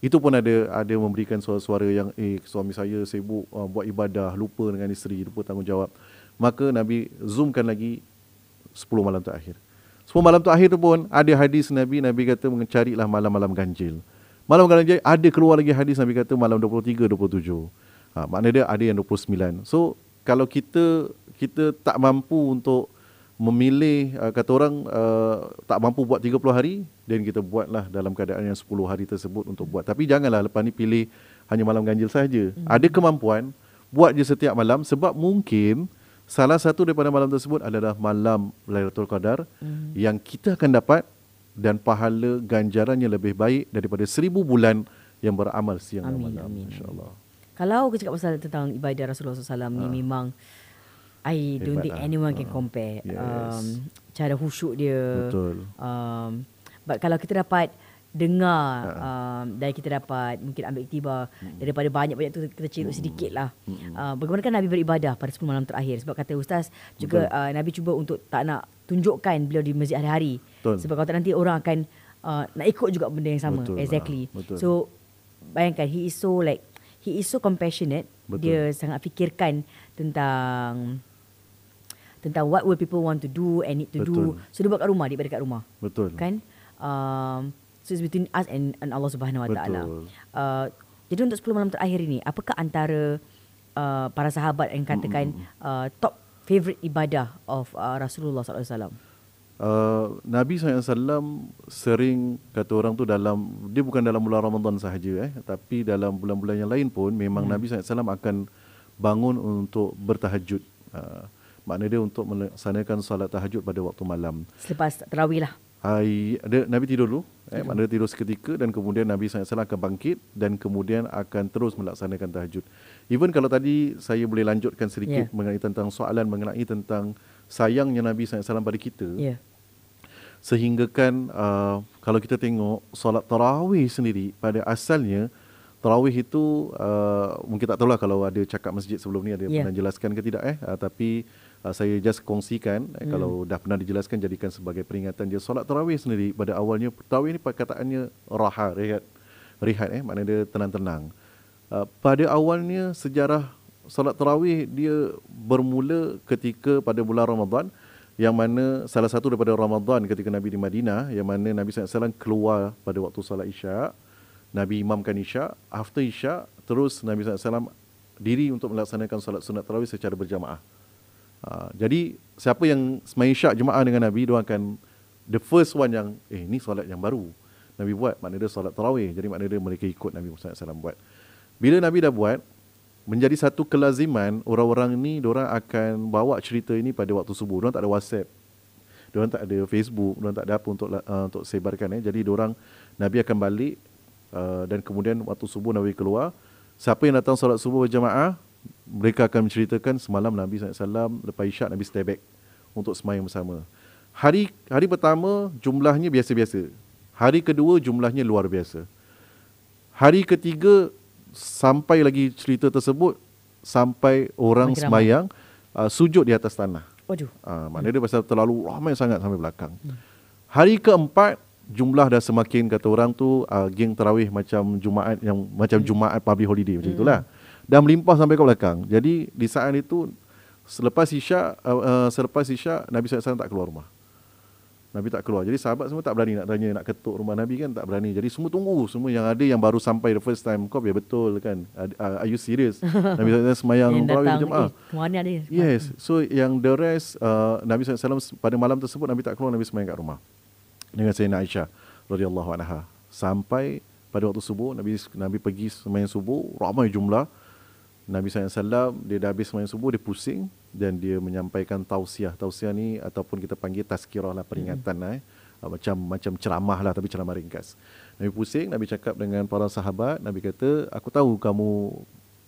itu pun ada ada memberikan suara-suara yang eh suami saya sibuk uh, buat ibadah lupa dengan isteri lupa tanggungjawab maka Nabi zoomkan lagi 10 malam terakhir 10 malam terakhir tu pun ada hadis Nabi Nabi kata mencarilah malam-malam ganjil Malam Ghadir Jaya ada keluar lagi hadis Nabi kata malam 23 27. Ha, makna dia ada yang 29. So kalau kita kita tak mampu untuk memilih uh, kata orang uh, tak mampu buat 30 hari dan kita buatlah dalam keadaan yang 10 hari tersebut untuk buat tapi janganlah lepas ni pilih hanya malam ganjil saja hmm. ada kemampuan buat je setiap malam sebab mungkin salah satu daripada malam tersebut adalah malam Lailatul Qadar hmm. yang kita akan dapat dan pahala ganjarannya lebih baik daripada seribu bulan yang beramal siang dan malam. Amin. InsyaAllah. Kalau kita cakap pasal tentang ibadah Rasulullah SAW ah. ni memang I don't Hebat think lah. anyone can ah. compare um, yes. um, cara khusyuk dia. Betul. Um, but kalau kita dapat dengar ah. um, dan kita dapat mungkin ambil tiba hmm. daripada banyak-banyak tu kita cerita hmm. sedikit lah. Hmm. Uh, bagaimana kan Nabi beribadah pada 10 malam terakhir sebab kata Ustaz juga uh, Nabi cuba untuk tak nak tunjukkan beliau di masjid hari-hari. Betul. Sebab kalau tak nanti orang akan uh, nak ikut juga benda yang sama. Betul. Lah. Exactly. Betul. So bayangkan he is so like he is so compassionate. Betul. Dia sangat fikirkan tentang tentang what will people want to do and need to Betul. do. So dia buat kat rumah, dia dekat rumah. Betul. Kan? Um, so it's between us and, and Allah Subhanahu Wa Taala. Uh, jadi untuk 10 malam terakhir ini, apakah antara uh, para sahabat yang katakan uh, top favorite ibadah of uh, Rasulullah Sallallahu Alaihi Wasallam? Eh, Nabi SAW sering kata orang tu dalam dia bukan dalam bulan Ramadan sahaja eh tapi dalam bulan-bulan yang lain pun memang hmm. Nabi SAW akan bangun untuk bertahajud. Uh, makna dia untuk melaksanakan solat tahajud pada waktu malam. Selepas tarawih lah. Hai, ada Nabi tidur dulu. Eh, tidur. Maknanya tidur seketika dan kemudian Nabi SAW akan bangkit dan kemudian akan terus melaksanakan tahajud. Even kalau tadi saya boleh lanjutkan sedikit yeah. mengenai tentang soalan mengenai tentang sayangnya Nabi SAW pada kita. Ya. Sehinggakan uh, kalau kita tengok solat tarawih sendiri pada asalnya tarawih itu uh, mungkin tak tahu lah kalau ada cakap masjid sebelum ni ada ya. pernah jelaskan ke tidak eh uh, tapi uh, saya just kongsikan eh, hmm. kalau dah pernah dijelaskan jadikan sebagai peringatan dia solat tarawih sendiri pada awalnya tarawih ni perkataannya rahat rehat rehat eh maknanya dia tenang-tenang uh, pada awalnya sejarah solat tarawih dia bermula ketika pada bulan Ramadan yang mana salah satu daripada Ramadan ketika Nabi di Madinah yang mana Nabi SAW keluar pada waktu solat isyak Nabi imamkan isyak after isyak terus Nabi SAW diri untuk melaksanakan solat sunat tarawih secara berjamaah ha, jadi siapa yang semai isyak jemaah dengan Nabi dia akan the first one yang eh ini solat yang baru Nabi buat maknanya dia solat tarawih jadi maknanya dia mereka ikut Nabi SAW buat bila Nabi dah buat menjadi satu kelaziman orang-orang ni orang akan bawa cerita ini pada waktu subuh. Orang tak ada WhatsApp. Orang tak ada Facebook, orang tak ada apa untuk uh, untuk sebarkan eh. Jadi orang Nabi akan balik uh, dan kemudian waktu subuh Nabi keluar. Siapa yang datang solat subuh berjemaah, mereka akan menceritakan semalam Nabi SAW lepas isyak Nabi stay back untuk semayang bersama. Hari hari pertama jumlahnya biasa-biasa. Hari kedua jumlahnya luar biasa. Hari ketiga sampai lagi cerita tersebut sampai orang Makin semayang uh, ah, sujud di atas tanah. Aduh. Uh, ah, maknanya dia pasal terlalu ramai sangat sampai belakang. Hmm. Hari keempat jumlah dah semakin kata orang tu uh, geng terawih macam jumaat yang macam hmm. jumaat public holiday macam hmm. itulah. Dan melimpah sampai ke belakang. Jadi di saat itu selepas isyak uh, uh, selepas isyak Nabi SAW tak keluar rumah. Nabi tak keluar. Jadi sahabat semua tak berani nak tanya, nak ketuk rumah Nabi kan, tak berani. Jadi semua tunggu, semua yang ada yang baru sampai the first time. Kau biar betul kan, are, uh, are you serious? Nabi SAW semayang berawih berjemaah. Yes, so yang the rest, uh, Nabi SAW pada malam tersebut, Nabi tak keluar, Nabi semayang kat rumah. Dengan saya Aisyah, radiyallahu anha. Sampai pada waktu subuh, Nabi Nabi pergi semayang subuh, ramai jumlah. Nabi SAW dia dah habis semayang subuh dia pusing dan dia menyampaikan tausiah. Tausiah ni ataupun kita panggil tazkirah lah peringatan lah hmm. eh. Ah, macam macam ceramah lah tapi ceramah ringkas. Nabi pusing, Nabi cakap dengan para sahabat, Nabi kata, aku tahu kamu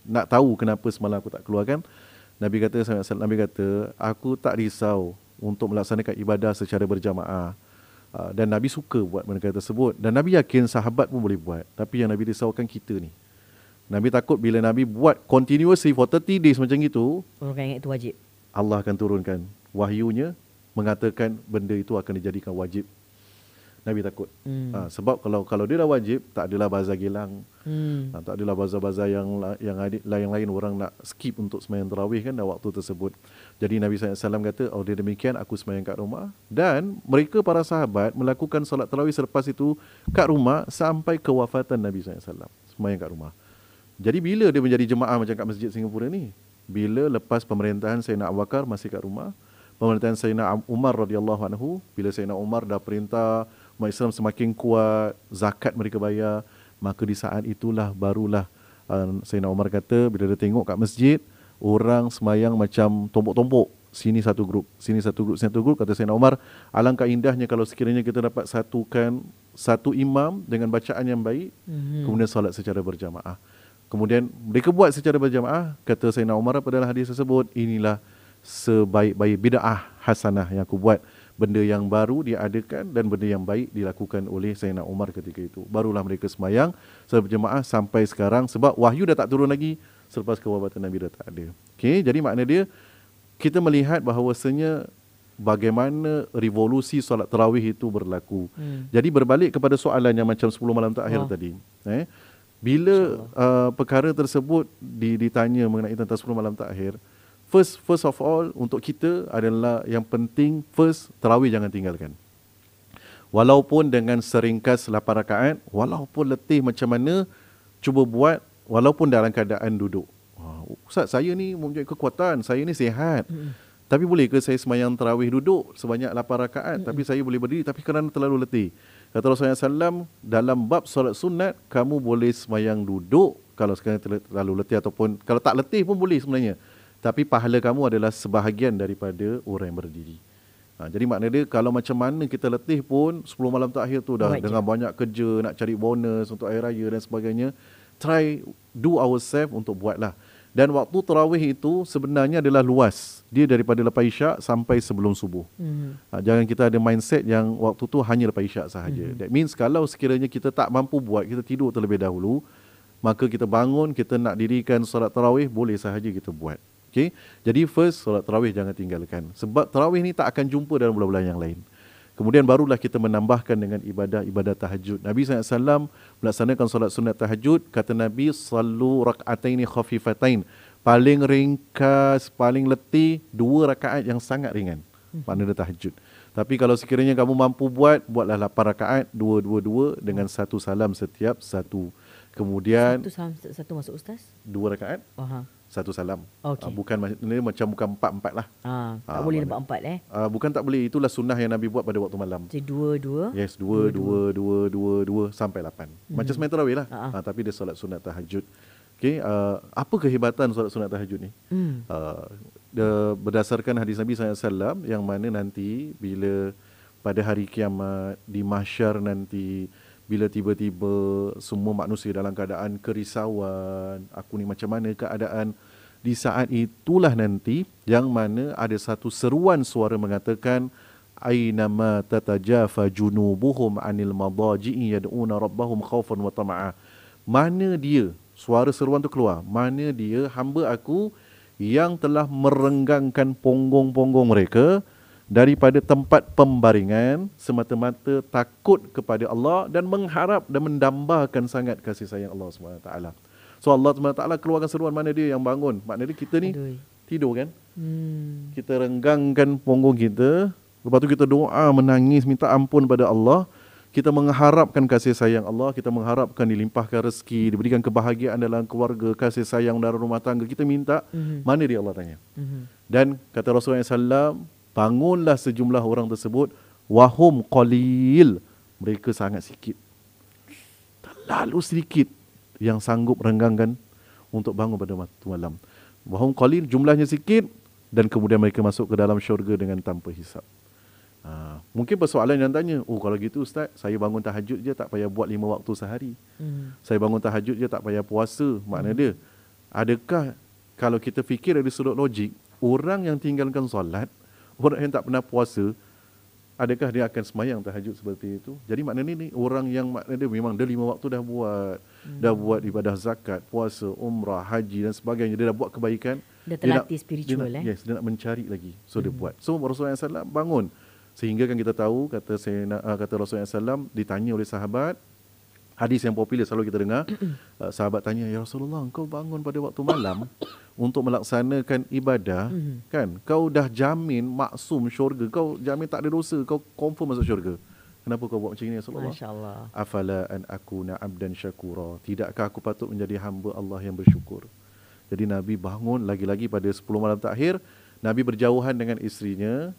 nak tahu kenapa semalam aku tak keluarkan. Nabi kata, Nabi kata, aku tak risau untuk melaksanakan ibadah secara berjamaah. Ah, dan Nabi suka buat benda tersebut. Dan Nabi yakin sahabat pun boleh buat. Tapi yang Nabi risaukan kita ni. Nabi takut bila Nabi buat continuously for 30 days macam itu. Orang ingat itu wajib. Allah akan turunkan wahyunya mengatakan benda itu akan dijadikan wajib. Nabi takut. Hmm. Ha, sebab kalau kalau dia dah wajib, tak adalah bazar gilang. Hmm. Ha, tak adalah bazar-bazar yang yang lain-lain orang nak skip untuk semayang terawih kan dalam waktu tersebut. Jadi Nabi SAW kata, oh dia demikian aku semayang kat rumah. Dan mereka para sahabat melakukan solat terawih selepas itu kat rumah sampai kewafatan Nabi SAW. Semayang kat rumah. Jadi bila dia menjadi jemaah macam kat Masjid Singapura ni? Bila lepas pemerintahan Sayyidina Abu Bakar masih kat rumah, pemerintahan Sayyidina Umar radhiyallahu anhu, bila Sayyidina Umar dah perintah umat Islam semakin kuat, zakat mereka bayar, maka di saat itulah barulah uh, Sayyidina Umar kata bila dia tengok kat masjid, orang semayang macam tompok-tompok sini satu grup, sini satu grup, sini satu grup kata Sayyidina Umar, alangkah indahnya kalau sekiranya kita dapat satukan satu imam dengan bacaan yang baik mm-hmm. kemudian solat secara berjamaah. Kemudian mereka buat secara berjamaah Kata Sayyidina Umar pada hadis tersebut Inilah sebaik-baik bida'ah hasanah yang aku buat Benda yang baru diadakan dan benda yang baik dilakukan oleh Sayyidina Umar ketika itu Barulah mereka semayang secara berjamaah sampai sekarang Sebab wahyu dah tak turun lagi selepas kewabatan Nabi dah tak ada okay, Jadi makna dia kita melihat bahawasanya bagaimana revolusi solat terawih itu berlaku. Hmm. Jadi berbalik kepada soalan yang macam 10 malam terakhir oh. tadi. Eh, bila uh, perkara tersebut ditanya mengenai tentang 10 malam takhir first first of all untuk kita adalah yang penting first terawih jangan tinggalkan walaupun dengan seringkas 8 rakaat walaupun letih macam mana cuba buat walaupun dalam keadaan duduk ustaz saya ni mempunyai kekuatan saya ni sihat hmm. tapi boleh ke saya semayang terawih duduk sebanyak 8 rakaat hmm. tapi saya boleh berdiri tapi kerana terlalu letih Kata Rasulullah SAW, dalam bab solat sunat, kamu boleh semayang duduk kalau sekarang terlalu letih ataupun kalau tak letih pun boleh sebenarnya. Tapi pahala kamu adalah sebahagian daripada orang yang berdiri. Ha, jadi makna dia kalau macam mana kita letih pun 10 malam terakhir tu dah Baik dengan ya. banyak kerja nak cari bonus untuk air raya dan sebagainya try do ourselves untuk buatlah dan waktu terawih itu sebenarnya adalah luas dia daripada lepas isyak sampai sebelum subuh mm. ha, jangan kita ada mindset yang waktu tu hanya lepas isyak sahaja mm. that means kalau sekiranya kita tak mampu buat kita tidur terlebih dahulu maka kita bangun kita nak dirikan solat terawih boleh sahaja kita buat Okay. jadi first solat terawih jangan tinggalkan sebab terawih ni tak akan jumpa dalam bulan-bulan yang lain Kemudian barulah kita menambahkan dengan ibadah-ibadah tahajud. Nabi SAW melaksanakan solat sunat tahajud. Kata Nabi, Salu rak'ataini khafifatain. Paling ringkas, paling letih, dua rakaat yang sangat ringan. Hmm. Maknanya tahajud. Tapi kalau sekiranya kamu mampu buat, buatlah lapan rakaat, dua, dua, dua dengan satu salam setiap satu. Kemudian... Satu salam setiap satu masuk ustaz? Dua rakaat. Uh-huh satu salam. Ah, okay. Uh, bukan ini macam bukan empat-empat lah. Ah, tak uh, boleh empat empat leh. Uh, ah, bukan tak boleh. Itulah sunnah yang Nabi buat pada waktu malam. Jadi dua-dua. Yes, dua-dua-dua-dua-dua sampai lapan. Mm-hmm. Macam semain terawih lah. Uh-huh. Uh, tapi dia solat sunat tahajud. Okay, uh, apa kehebatan solat sunat tahajud ni? Mm. Uh, berdasarkan hadis Nabi SAW yang mana nanti bila pada hari kiamat, di mahsyar nanti, bila tiba-tiba semua manusia dalam keadaan kerisauan, aku ni macam mana keadaan di saat itulah nanti yang mana ada satu seruan suara mengatakan ainama tatajafa junubuhum anil madaji'i yad'una rabbahum khaufan wa tama'a. Mana dia? Suara seruan tu keluar. Mana dia hamba aku yang telah merenggangkan punggung-punggung mereka daripada tempat pembaringan semata-mata takut kepada Allah dan mengharap dan mendambakan sangat kasih sayang Allah SWT. So Allah SWT keluarkan seruan mana dia yang bangun. Maknanya kita ni Aduh. tidur kan? Hmm. Kita renggangkan punggung kita. Lepas tu kita doa, menangis, minta ampun pada Allah. Kita mengharapkan kasih sayang Allah. Kita mengharapkan dilimpahkan rezeki, diberikan kebahagiaan dalam keluarga, kasih sayang dalam rumah tangga. Kita minta, hmm. mana dia Allah tanya. Hmm. Dan kata Rasulullah SAW, bangunlah sejumlah orang tersebut wahum qalil mereka sangat sikit terlalu sedikit yang sanggup renggangkan untuk bangun pada waktu malam wahum qalil jumlahnya sikit dan kemudian mereka masuk ke dalam syurga dengan tanpa hisap Ha, mungkin persoalan yang tanya, oh kalau gitu Ustaz, saya bangun tahajud je tak payah buat lima waktu sehari. Hmm. Saya bangun tahajud je tak payah puasa. Makna hmm. dia, adakah kalau kita fikir dari sudut logik, orang yang tinggalkan solat, orang yang tak pernah puasa adakah dia akan semayang tahajud seperti itu jadi maknanya ni orang yang makna dia memang dia lima waktu dah buat hmm. dah buat ibadah zakat puasa umrah haji dan sebagainya dia dah buat kebaikan dia terlatih dia spiritual dia nak, eh yes dia nak mencari lagi so hmm. dia buat so Rasulullah SAW bangun sehingga kan kita tahu kata saya ah, kata Rasulullah SAW ditanya oleh sahabat hadis yang popular selalu kita dengar ah, sahabat tanya ya Rasulullah engkau bangun pada waktu malam untuk melaksanakan ibadah mm-hmm. kan kau dah jamin maksum syurga kau jamin tak ada dosa kau confirm masuk syurga kenapa kau buat macam ini Rasulullah masyaallah afala an akuna abdan syakura tidakkah aku patut menjadi hamba Allah yang bersyukur jadi nabi bangun lagi-lagi pada 10 malam terakhir nabi berjauhan dengan isterinya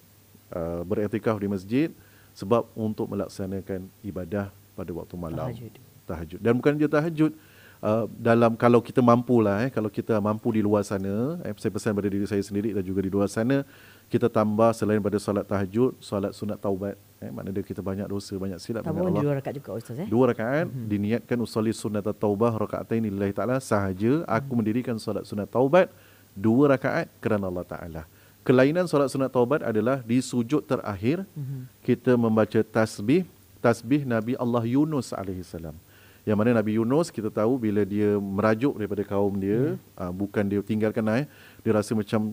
uh, beriktikaf di masjid sebab untuk melaksanakan ibadah pada waktu malam tahajud, tahajud. dan bukan dia tahajud Eh, dalam kalau kita mampu lah eh, kalau kita mampu di luar sana eh, saya pesan pada diri saya sendiri dan juga di luar sana kita tambah selain pada salat tahajud salat sunat taubat eh maknanya kita banyak dosa banyak silap dengan Allah. dua rakaat juga ustaz eh. Dua rakaat mm-hmm. diniatkan usolli sunat taubah rakaatain lillahi taala sahaja aku mhm. mendirikan salat sunat taubat dua rakaat kerana Allah taala. Kelainan salat sunat taubat adalah di sujud terakhir mm-hmm. kita membaca tasbih tasbih Nabi Allah Yunus alaihi salam. Mm-hmm yang mana Nabi Yunus kita tahu bila dia merajuk daripada kaum dia hmm. uh, bukan dia tinggalkan ayah, dia rasa macam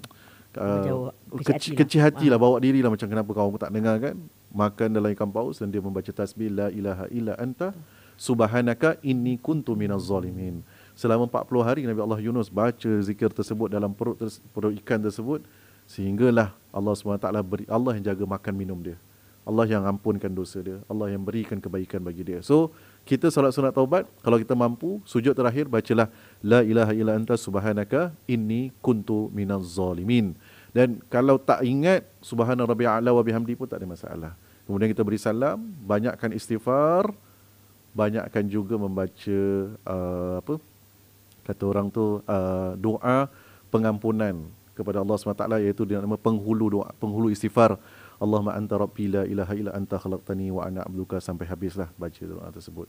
uh, kecil keci hati, lah. hati lah, lah bawa diri lah macam kenapa kaum tak dengar kan makan dalam ikan paus dan dia membaca tasbih la ilaha illa anta subhanaka inni kuntu minaz zalimin selama 40 hari Nabi Allah Yunus baca zikir tersebut dalam perut ters, perut ikan tersebut sehinggalah Allah SWT beri Allah yang jaga makan minum dia Allah yang ampunkan dosa dia Allah yang berikan kebaikan bagi dia so kita solat sunat taubat kalau kita mampu sujud terakhir bacalah la ilaha illa anta subhanaka inni kuntu minaz zalimin dan kalau tak ingat subhana rabbiyal a'la wa bihamdi pun tak ada masalah kemudian kita beri salam banyakkan istighfar banyakkan juga membaca uh, apa kata orang tu uh, doa pengampunan kepada Allah SWT iaitu dengan nama penghulu doa penghulu istighfar Allahumma anta rabbi la ilaha illa anta khalaqtani wa ana abduka sampai habislah baca doa tersebut.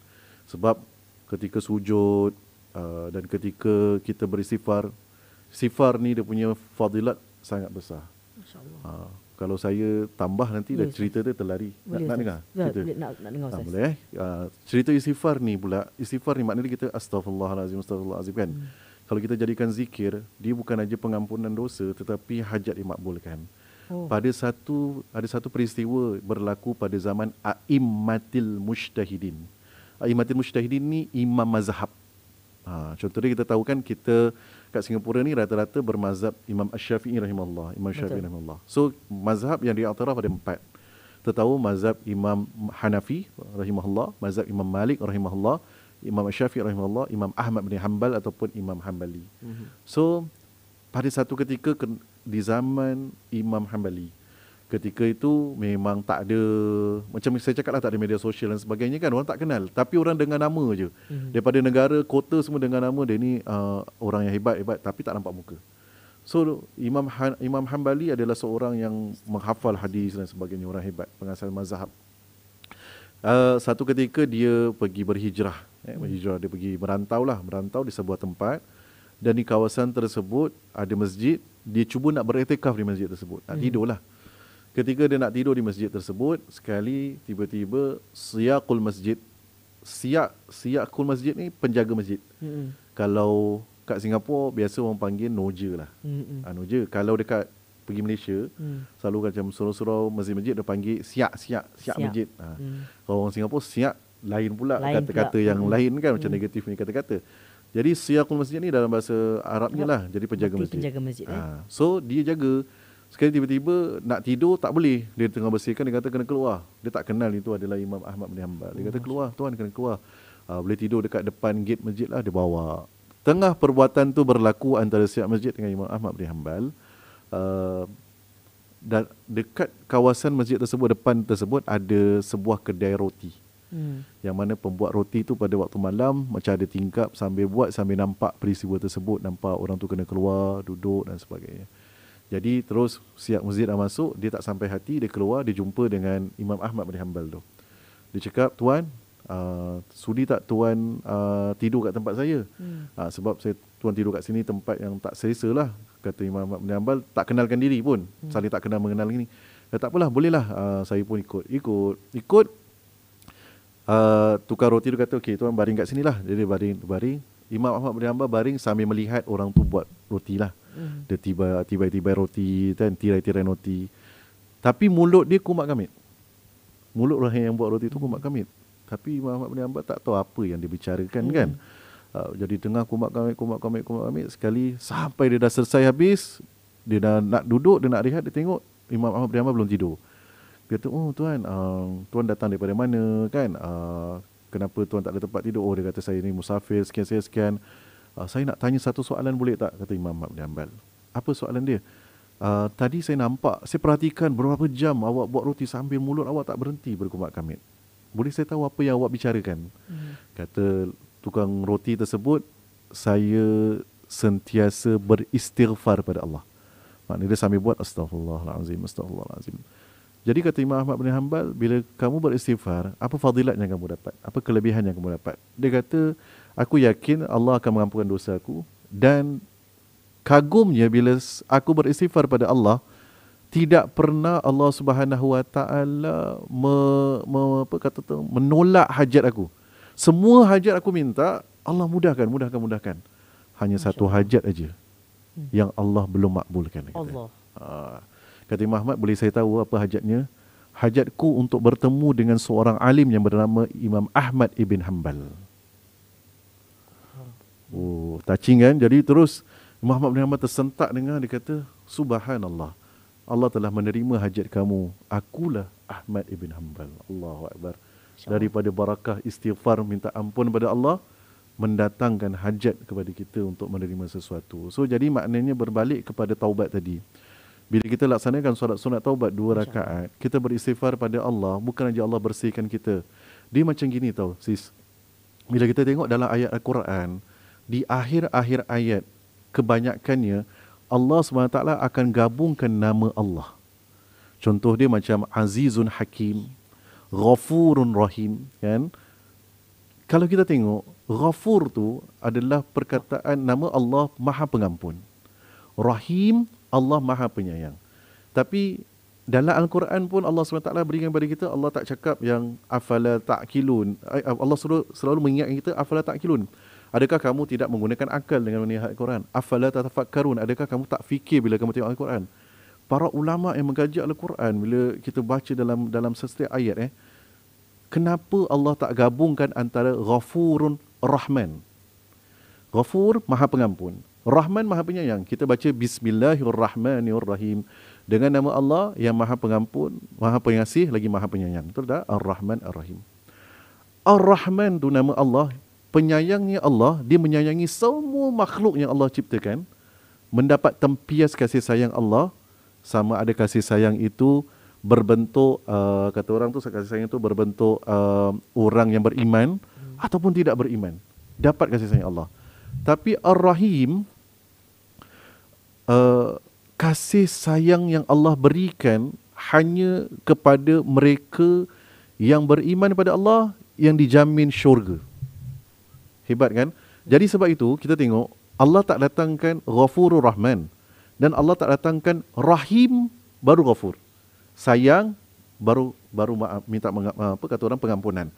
Sebab ketika sujud uh, dan ketika kita beristighfar, sifar ni dia punya fadilat sangat besar. Ha, kalau saya tambah nanti dah cerita dia terlari. Boleh, nak, nak dengar? Ya, Boleh, nak, nak dengar. Ha, boleh. Ha, ah, cerita istighfar ni pula, istighfar ni maknanya kita astaghfirullahalazim, astaghfirullahalazim kan? Hmm. Kalau kita jadikan zikir, dia bukan aja pengampunan dosa tetapi hajat dimakbulkan. Hmm pada satu ada satu peristiwa berlaku pada zaman Aimmatil Mujtahidin. Aimmatil Mujtahidin ni imam mazhab. Ha, contohnya kita tahu kan kita kat Singapura ni rata-rata bermazhab Imam Asy-Syafi'i rahimahullah, Imam Syafi'i rahimahullah. So mazhab yang diiktiraf ada empat. Kita tahu mazhab Imam Hanafi rahimahullah, mazhab Imam Malik rahimahullah, Imam Syafi'i rahimahullah, Imam Ahmad bin Hanbal ataupun Imam Hanbali. Mhm. So pada satu ketika di zaman Imam Hanbali. Ketika itu memang tak ada, macam saya cakap lah tak ada media sosial dan sebagainya kan, orang tak kenal. Tapi orang dengar nama je. Mm-hmm. Daripada negara, kota semua dengar nama, dia ni uh, orang yang hebat-hebat tapi tak nampak muka. So Imam Han, Imam Hanbali adalah seorang yang menghafal hadis dan sebagainya, orang hebat, pengasal mazhab. Uh, satu ketika dia pergi berhijrah, eh, berhijrah dia pergi merantau lah, merantau di sebuah tempat dan di kawasan tersebut ada masjid dia cuba nak beretikaf di masjid tersebut nak hmm. tidurlah ketika dia nak tidur di masjid tersebut sekali tiba-tiba siyakul masjid siak siyakul masjid ni penjaga masjid hmm. kalau kat Singapura biasa orang panggil noja lah hmm. ha, noja kalau dekat pergi Malaysia hmm. selalu kan macam surau-surau masjid-masjid dia panggil siak siak siak masjid ha. hmm. kalau orang Singapura siak lain pula kata-kata pula. yang hmm. lain kan macam hmm. negatif ni kata-kata jadi siyaqul masjid ni dalam bahasa Arabnya ya. lah jadi penjaga masjid. Penjaga masjid. Eh. Ha. So dia jaga sekali tiba-tiba nak tidur tak boleh. Dia tengah bersihkan dia kata kena keluar. Dia tak kenal itu adalah Imam Ahmad bin Hanbal. Dia kata oh, keluar tuan kena keluar. Ha, boleh tidur dekat depan gate masjid lah dia bawa. Tengah perbuatan tu berlaku antara siap masjid dengan Imam Ahmad bin Hanbal. Uh, dan dekat kawasan masjid tersebut depan tersebut ada sebuah kedai roti. Hmm. Yang mana pembuat roti tu pada waktu malam macam ada tingkap sambil buat sambil nampak peristiwa tersebut, nampak orang tu kena keluar, duduk dan sebagainya. Jadi terus siap muzid dah masuk, dia tak sampai hati, dia keluar, dia jumpa dengan Imam Ahmad bin Hanbal tu. Dia cakap, tuan, uh, sudi tak tuan uh, tidur kat tempat saya? Hmm. Uh, sebab saya tuan tidur kat sini tempat yang tak selesa lah. Kata Imam Ahmad bin Hanbal, tak kenalkan diri pun. Hmm. Saling tak kenal mengenal ini. Ya, eh, tak apalah, bolehlah uh, saya pun ikut. Ikut, ikut Uh, tukar roti tu kata okey tuan baring kat sinilah. Jadi baring baring Imam Ahmad bin Hanbal baring sambil melihat orang tu buat roti lah. Hmm. Dia tiba, tiba-tiba roti, kan, tirai-tirai roti. Tapi mulut dia kumat kamit. Mulut orang lah yang buat roti tu kumat kamit. Tapi Imam Ahmad bin Hanbal tak tahu apa yang dia bicarakan hmm. kan. Uh, jadi tengah kumat kamit, kumat kamit, kumat kamit. Sekali sampai dia dah selesai habis, dia dah nak duduk, dia nak rehat, dia tengok Imam Ahmad bin Hanbal belum tidur. Dia kata, oh tuan, uh, tuan datang daripada mana kan? Uh, kenapa tuan tak ada tempat tidur? Oh dia kata saya ni musafir sekian sekian sekian. Uh, saya nak tanya satu soalan boleh tak? Kata Imam Ahmad Ambal. Apa soalan dia? Uh, tadi saya nampak, saya perhatikan berapa jam awak buat roti sambil mulut awak tak berhenti berkumat kamit. Boleh saya tahu apa yang awak bicarakan? Hmm. Kata tukang roti tersebut, saya sentiasa beristighfar pada Allah. Maknanya dia sambil buat astagfirullahalazim, astagfirullahalazim. Hmm. Jadi kata Imam Ahmad bin Hanbal bila kamu beristighfar, apa fadilat yang kamu dapat? Apa kelebihan yang kamu dapat? Dia kata, aku yakin Allah akan mengampunkan dosa aku dan kagumnya bila aku beristighfar pada Allah, tidak pernah Allah Subhanahu Wa Taala me, me, menolak hajat aku. Semua hajat aku minta, Allah mudahkan, mudahkan, mudahkan. Hanya Masya satu hajat aja hmm. yang Allah belum makbulkan. Allah. Uh, Kata Imam Ahmad, boleh saya tahu apa hajatnya? Hajatku untuk bertemu dengan seorang alim yang bernama Imam Ahmad Ibn Hanbal. Oh, touching kan? Jadi terus Imam Ahmad Ibn Hanbal tersentak dengan dia kata, Subhanallah, Allah telah menerima hajat kamu. Akulah Ahmad Ibn Hanbal. Allahu Akbar. Daripada barakah istighfar minta ampun kepada Allah, mendatangkan hajat kepada kita untuk menerima sesuatu. So jadi maknanya berbalik kepada taubat tadi. Bila kita laksanakan solat sunat taubat dua rakaat, kita beristighfar pada Allah, bukan saja Allah bersihkan kita. Dia macam gini tau, sis. Bila kita tengok dalam ayat Al-Quran, di akhir-akhir ayat, kebanyakannya Allah SWT akan gabungkan nama Allah. Contoh dia macam Azizun Hakim, Ghafurun Rahim. Kan? Kalau kita tengok, Ghafur tu adalah perkataan nama Allah Maha Pengampun. Rahim Allah maha penyayang. Tapi dalam Al-Quran pun Allah SWT berikan kepada kita Allah tak cakap yang afala ta'kilun Allah selalu, selalu mengingatkan kita afala ta'kilun Adakah kamu tidak menggunakan akal dengan melihat Al-Quran? Afala tatafakkarun? Adakah kamu tak fikir bila kamu tengok Al-Quran? Para ulama yang mengkaji Al-Quran bila kita baca dalam dalam setiap ayat eh kenapa Allah tak gabungkan antara Ghafurun Rahman? Ghafur Maha Pengampun, Rahman Maha Penyayang. Kita baca Bismillahirrahmanirrahim. Dengan nama Allah yang Maha Pengampun, Maha Pengasih lagi Maha Penyayang. Betul tak? Ar-Rahman Ar-Rahim. Ar-Rahman tu nama Allah. Penyayangnya Allah, dia menyayangi semua makhluk yang Allah ciptakan. Mendapat tempias kasih sayang Allah. Sama ada kasih sayang itu berbentuk, uh, kata orang tu kasih sayang itu berbentuk uh, orang yang beriman hmm. ataupun tidak beriman. Dapat kasih sayang Allah tapi ar-rahim uh, kasih sayang yang Allah berikan hanya kepada mereka yang beriman kepada Allah yang dijamin syurga. Hebat kan? Jadi sebab itu kita tengok Allah tak datangkan Ghafurur Rahman dan Allah tak datangkan Rahim baru Ghafur. Sayang baru baru minta apa kata orang pengampunan.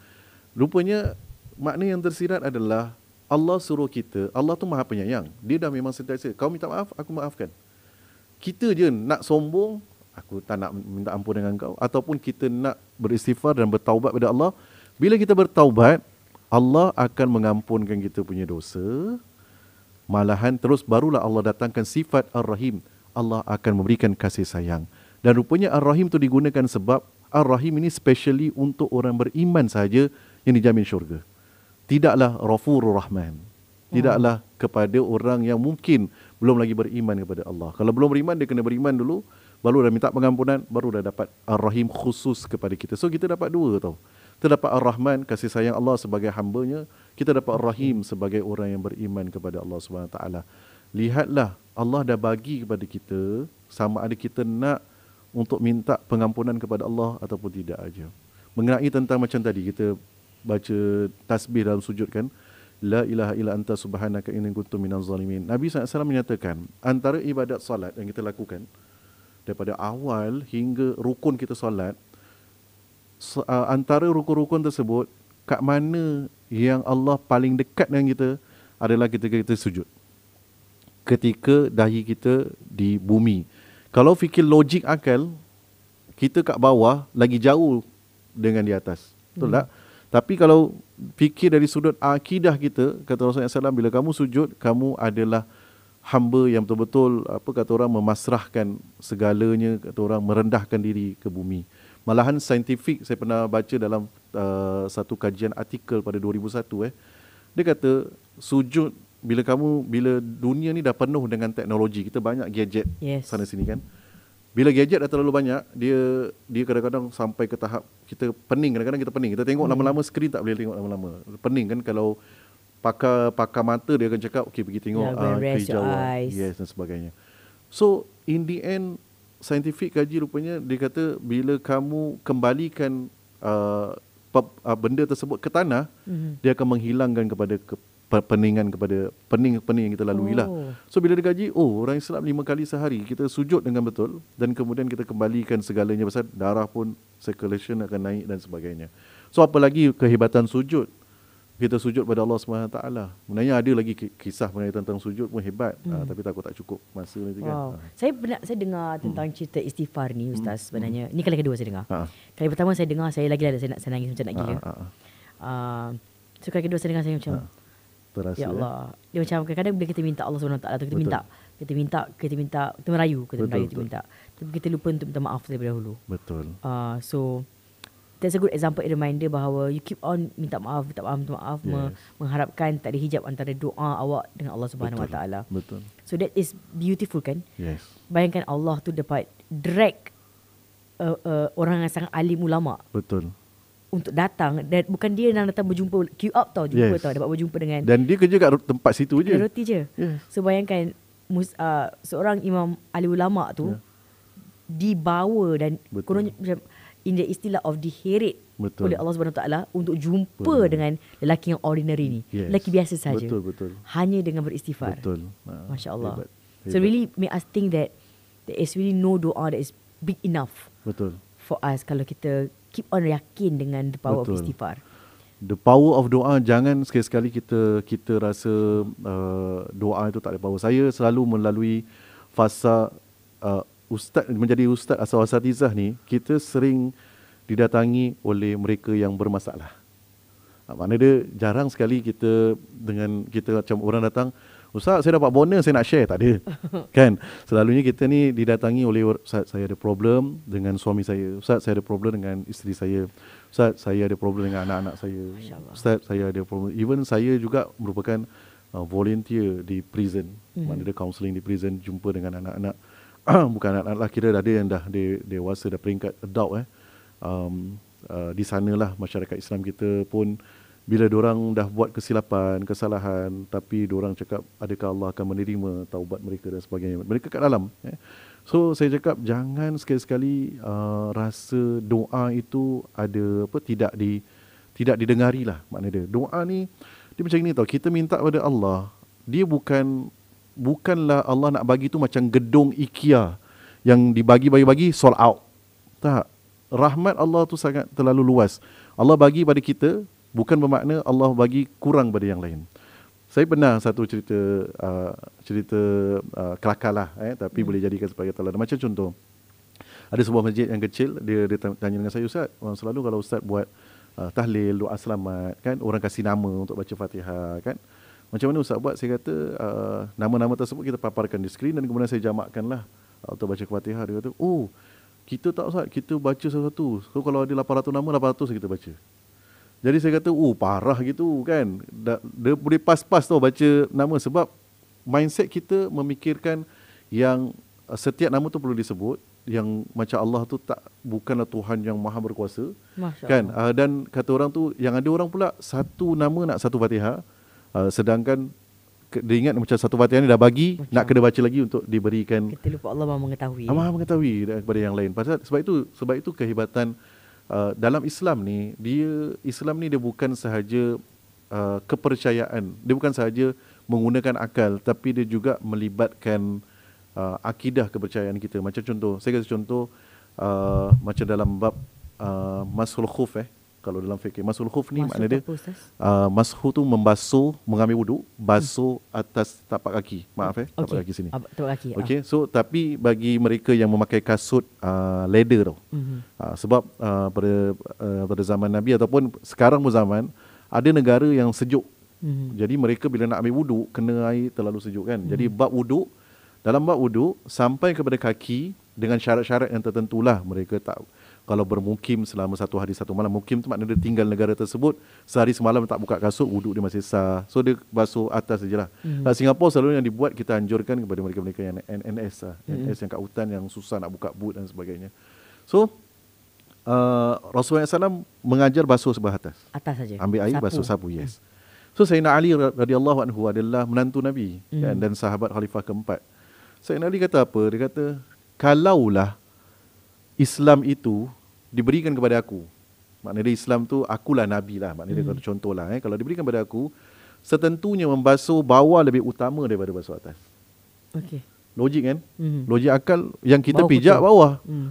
Rupanya makna yang tersirat adalah Allah suruh kita, Allah tu maha penyayang. Dia dah memang sentiasa, kau minta maaf, aku maafkan. Kita je nak sombong, aku tak nak minta ampun dengan kau. Ataupun kita nak beristighfar dan bertaubat kepada Allah. Bila kita bertaubat, Allah akan mengampunkan kita punya dosa. Malahan terus barulah Allah datangkan sifat Ar-Rahim. Allah akan memberikan kasih sayang. Dan rupanya Ar-Rahim tu digunakan sebab Ar-Rahim ini specially untuk orang beriman saja yang dijamin syurga tidaklah rafurur rahman tidaklah hmm. kepada orang yang mungkin belum lagi beriman kepada Allah kalau belum beriman dia kena beriman dulu baru dah minta pengampunan baru dah dapat ar-rahim khusus kepada kita so kita dapat dua tau kita dapat ar-rahman kasih sayang Allah sebagai hamba-Nya kita dapat ar-rahim sebagai orang yang beriman kepada Allah Swt. lihatlah Allah dah bagi kepada kita sama ada kita nak untuk minta pengampunan kepada Allah ataupun tidak aja mengenai tentang macam tadi kita baca tasbih dalam sujud kan la ilaha illa anta subhanaka inni kuntu minaz zalimin nabi SAW menyatakan antara ibadat solat yang kita lakukan daripada awal hingga rukun kita solat antara rukun-rukun tersebut kat mana yang Allah paling dekat dengan kita adalah ketika kita sujud ketika dahi kita di bumi kalau fikir logik akal kita kat bawah lagi jauh dengan di atas betul hmm. tak tapi kalau fikir dari sudut akidah kita, kata Rasulullah SAW, bila kamu sujud, kamu adalah hamba yang betul-betul apa kata orang memasrahkan segalanya kata orang merendahkan diri ke bumi. Malahan saintifik saya pernah baca dalam uh, satu kajian artikel pada 2001 eh. Dia kata sujud bila kamu bila dunia ni dah penuh dengan teknologi, kita banyak gadget yes. sana sini kan. Yes bila gadget dah terlalu banyak dia dia kadang-kadang sampai ke tahap kita pening kadang-kadang kita pening kita tengok hmm. lama-lama skrin tak boleh tengok lama-lama pening kan kalau pakar pakar mata dia akan cakap okey pergi tengok yeah, ya, uh, your lah. eyes. yes dan sebagainya so in the end scientific kaji rupanya dia kata bila kamu kembalikan uh, benda tersebut ke tanah hmm dia akan menghilangkan kepada peningan kepada pening-pening yang kita lalui lah. Oh. So bila dia gaji, oh orang Islam lima kali sehari kita sujud dengan betul dan kemudian kita kembalikan segalanya besar darah pun circulation akan naik dan sebagainya. So apa lagi kehebatan sujud? Kita sujud pada Allah Subhanahu Wa Taala. Sebenarnya ada lagi kisah mengenai tentang sujud pun hebat. Ah, hmm. Uh, tapi takut tak cukup masa nanti wow. kan. Uh. Saya pernah saya dengar hmm. tentang hmm. cerita istighfar ni hmm. Ustaz sebenarnya. Hmm. Ini kali kedua saya dengar. Ha. Kali pertama saya dengar, saya lagi ada saya nak saya nangis macam nak gila. Ha. Ha. Uh, so kali kedua saya dengar saya macam... Ha terasa ya eh? Allah eh? dia ya, macam kadang-kadang bila kita minta Allah SWT kita Betul. minta kita minta kita minta kita merayu kita Betul. merayu kita minta tapi kita lupa untuk minta maaf terlebih dahulu Betul uh, so That's a good example, a reminder bahawa you keep on minta maaf, minta maaf, minta maaf, yes. mengharapkan tak ada hijab antara doa awak dengan Allah Subhanahu Wa Taala. Betul. So that is beautiful kan? Yes. Bayangkan Allah tu dapat drag uh, uh, orang yang sangat alim ulama. Betul untuk datang dan bukan dia nak datang berjumpa queue up tau jumpa yes. tau dapat berjumpa dengan dan dia kerja kat tempat situ je roti je yes. so bayangkan mus, uh, seorang imam ahli ulama tu yeah. dibawa dan kurang macam in the istilah of diheret betul. oleh Allah Subhanahu taala untuk jumpa betul. dengan lelaki yang ordinary ni yes. lelaki biasa saja betul betul hanya dengan beristighfar betul uh, masyaallah so really may us think that there is really no doa that is big enough betul for us kalau kita keep on yakin dengan the power Betul. of istighfar. The power of doa jangan sekali-sekali kita kita rasa uh, doa itu tak ada power. Saya selalu melalui fasa uh, ustaz menjadi ustaz asal asatizah ni, kita sering didatangi oleh mereka yang bermasalah. Uh, maknanya dia jarang sekali kita dengan kita macam orang datang, Ustaz saya dapat bonus saya nak share Tak ada Kan Selalunya kita ni didatangi oleh Ustaz saya ada problem dengan suami saya Ustaz saya ada problem dengan isteri saya Ustaz saya ada problem dengan anak-anak saya Ustaz saya ada problem Even saya juga merupakan uh, volunteer di prison hmm. Mana ada counselling di prison Jumpa dengan anak-anak Bukan anak-anak lah Kira ada yang dah dewasa Dah peringkat adult eh. um, uh, Di sanalah masyarakat Islam kita pun bila orang dah buat kesilapan, kesalahan, tapi orang cakap adakah Allah akan menerima taubat mereka dan sebagainya. Mereka kat dalam. Eh. So saya cakap jangan sekali-sekali uh, rasa doa itu ada apa tidak di tidak didengari lah makna dia. Doa ni dia macam ni tau. Kita minta kepada Allah, dia bukan bukanlah Allah nak bagi tu macam gedung IKEA yang dibagi-bagi-bagi sold out. Tak. Rahmat Allah tu sangat terlalu luas. Allah bagi pada kita bukan bermakna Allah bagi kurang pada yang lain. Saya pernah satu cerita uh, cerita uh, kelakar lah, eh, tapi hmm. boleh jadikan sebagai teladan. Macam contoh, ada sebuah masjid yang kecil, dia, dia tanya dengan saya, Ustaz, orang selalu kalau Ustaz buat uh, tahlil, doa selamat, kan, orang kasih nama untuk baca fatihah, kan, macam mana Ustaz buat? Saya kata, uh, nama-nama tersebut kita paparkan di skrin dan kemudian saya jamakkanlah uh, untuk baca fatihah. Dia kata, oh, kita tak Ustaz, kita baca satu-satu. So, kalau ada 800 nama, 800 kita baca. Jadi saya kata, oh parah gitu kan. Dia, boleh pas-pas tau baca nama sebab mindset kita memikirkan yang uh, setiap nama tu perlu disebut yang macam Allah tu tak bukanlah Tuhan yang maha berkuasa kan ah, dan kata orang tu yang ada orang pula satu nama nak satu Fatihah ah, sedangkan dia ingat macam satu Fatihah ni dah bagi macam nak kena baca lagi untuk diberikan kita lupa Allah Maha mengetahui ah, Maha mengetahui eh, kepada yang lain pasal sebab itu sebab itu kehebatan uh, dalam Islam ni dia Islam ni dia bukan sahaja uh, kepercayaan dia bukan sahaja menggunakan akal tapi dia juga melibatkan uh, akidah kepercayaan kita macam contoh saya kasih contoh uh, macam dalam bab uh, masul khuf eh kalau dalam fikir masul khuf ni maksud dia uh, mashu tu membasuh mengambil wudu basuh hmm. atas tapak kaki maaf eh okay. Ah, tapak kaki sini tapak kaki okey so tapi bagi mereka yang memakai kasut uh, leather tu mm-hmm. uh, sebab uh, pada uh, pada zaman nabi ataupun sekarang pun zaman ada negara yang sejuk mm-hmm. jadi mereka bila nak ambil wudu kena air terlalu sejuk kan mm-hmm. jadi mhm. bab wudu dalam bab wudu sampai kepada kaki dengan syarat-syarat yang tertentulah mereka tak kalau bermukim selama satu hari satu malam mukim tu maknanya dia tinggal negara tersebut sehari semalam tak buka kasut wuduk dia masih sah so dia basuh atas sajalah mm. nah, hmm. Singapura selalu yang dibuat kita anjurkan kepada mereka-mereka yang NNS lah. mm. NNS yang kat hutan yang susah nak buka boot dan sebagainya so uh, Rasulullah SAW mengajar basuh sebelah atas atas saja ambil air sapu. basuh sapu yes mm. So Sayyidina Ali radhiyallahu anhu adalah menantu Nabi mm. kan, hmm. dan sahabat khalifah keempat. Sayyidina Ali kata apa? Dia kata, kalaulah Islam itu diberikan kepada aku. Maknanya Islam tu akulah Nabi lah. Maknanya hmm. contoh lah. Eh. Kalau diberikan kepada aku, setentunya membasuh bawah lebih utama daripada basuh atas. Okay. Logik kan? Hmm. Logik akal yang kita bawah pijak putih. bawah. Hmm.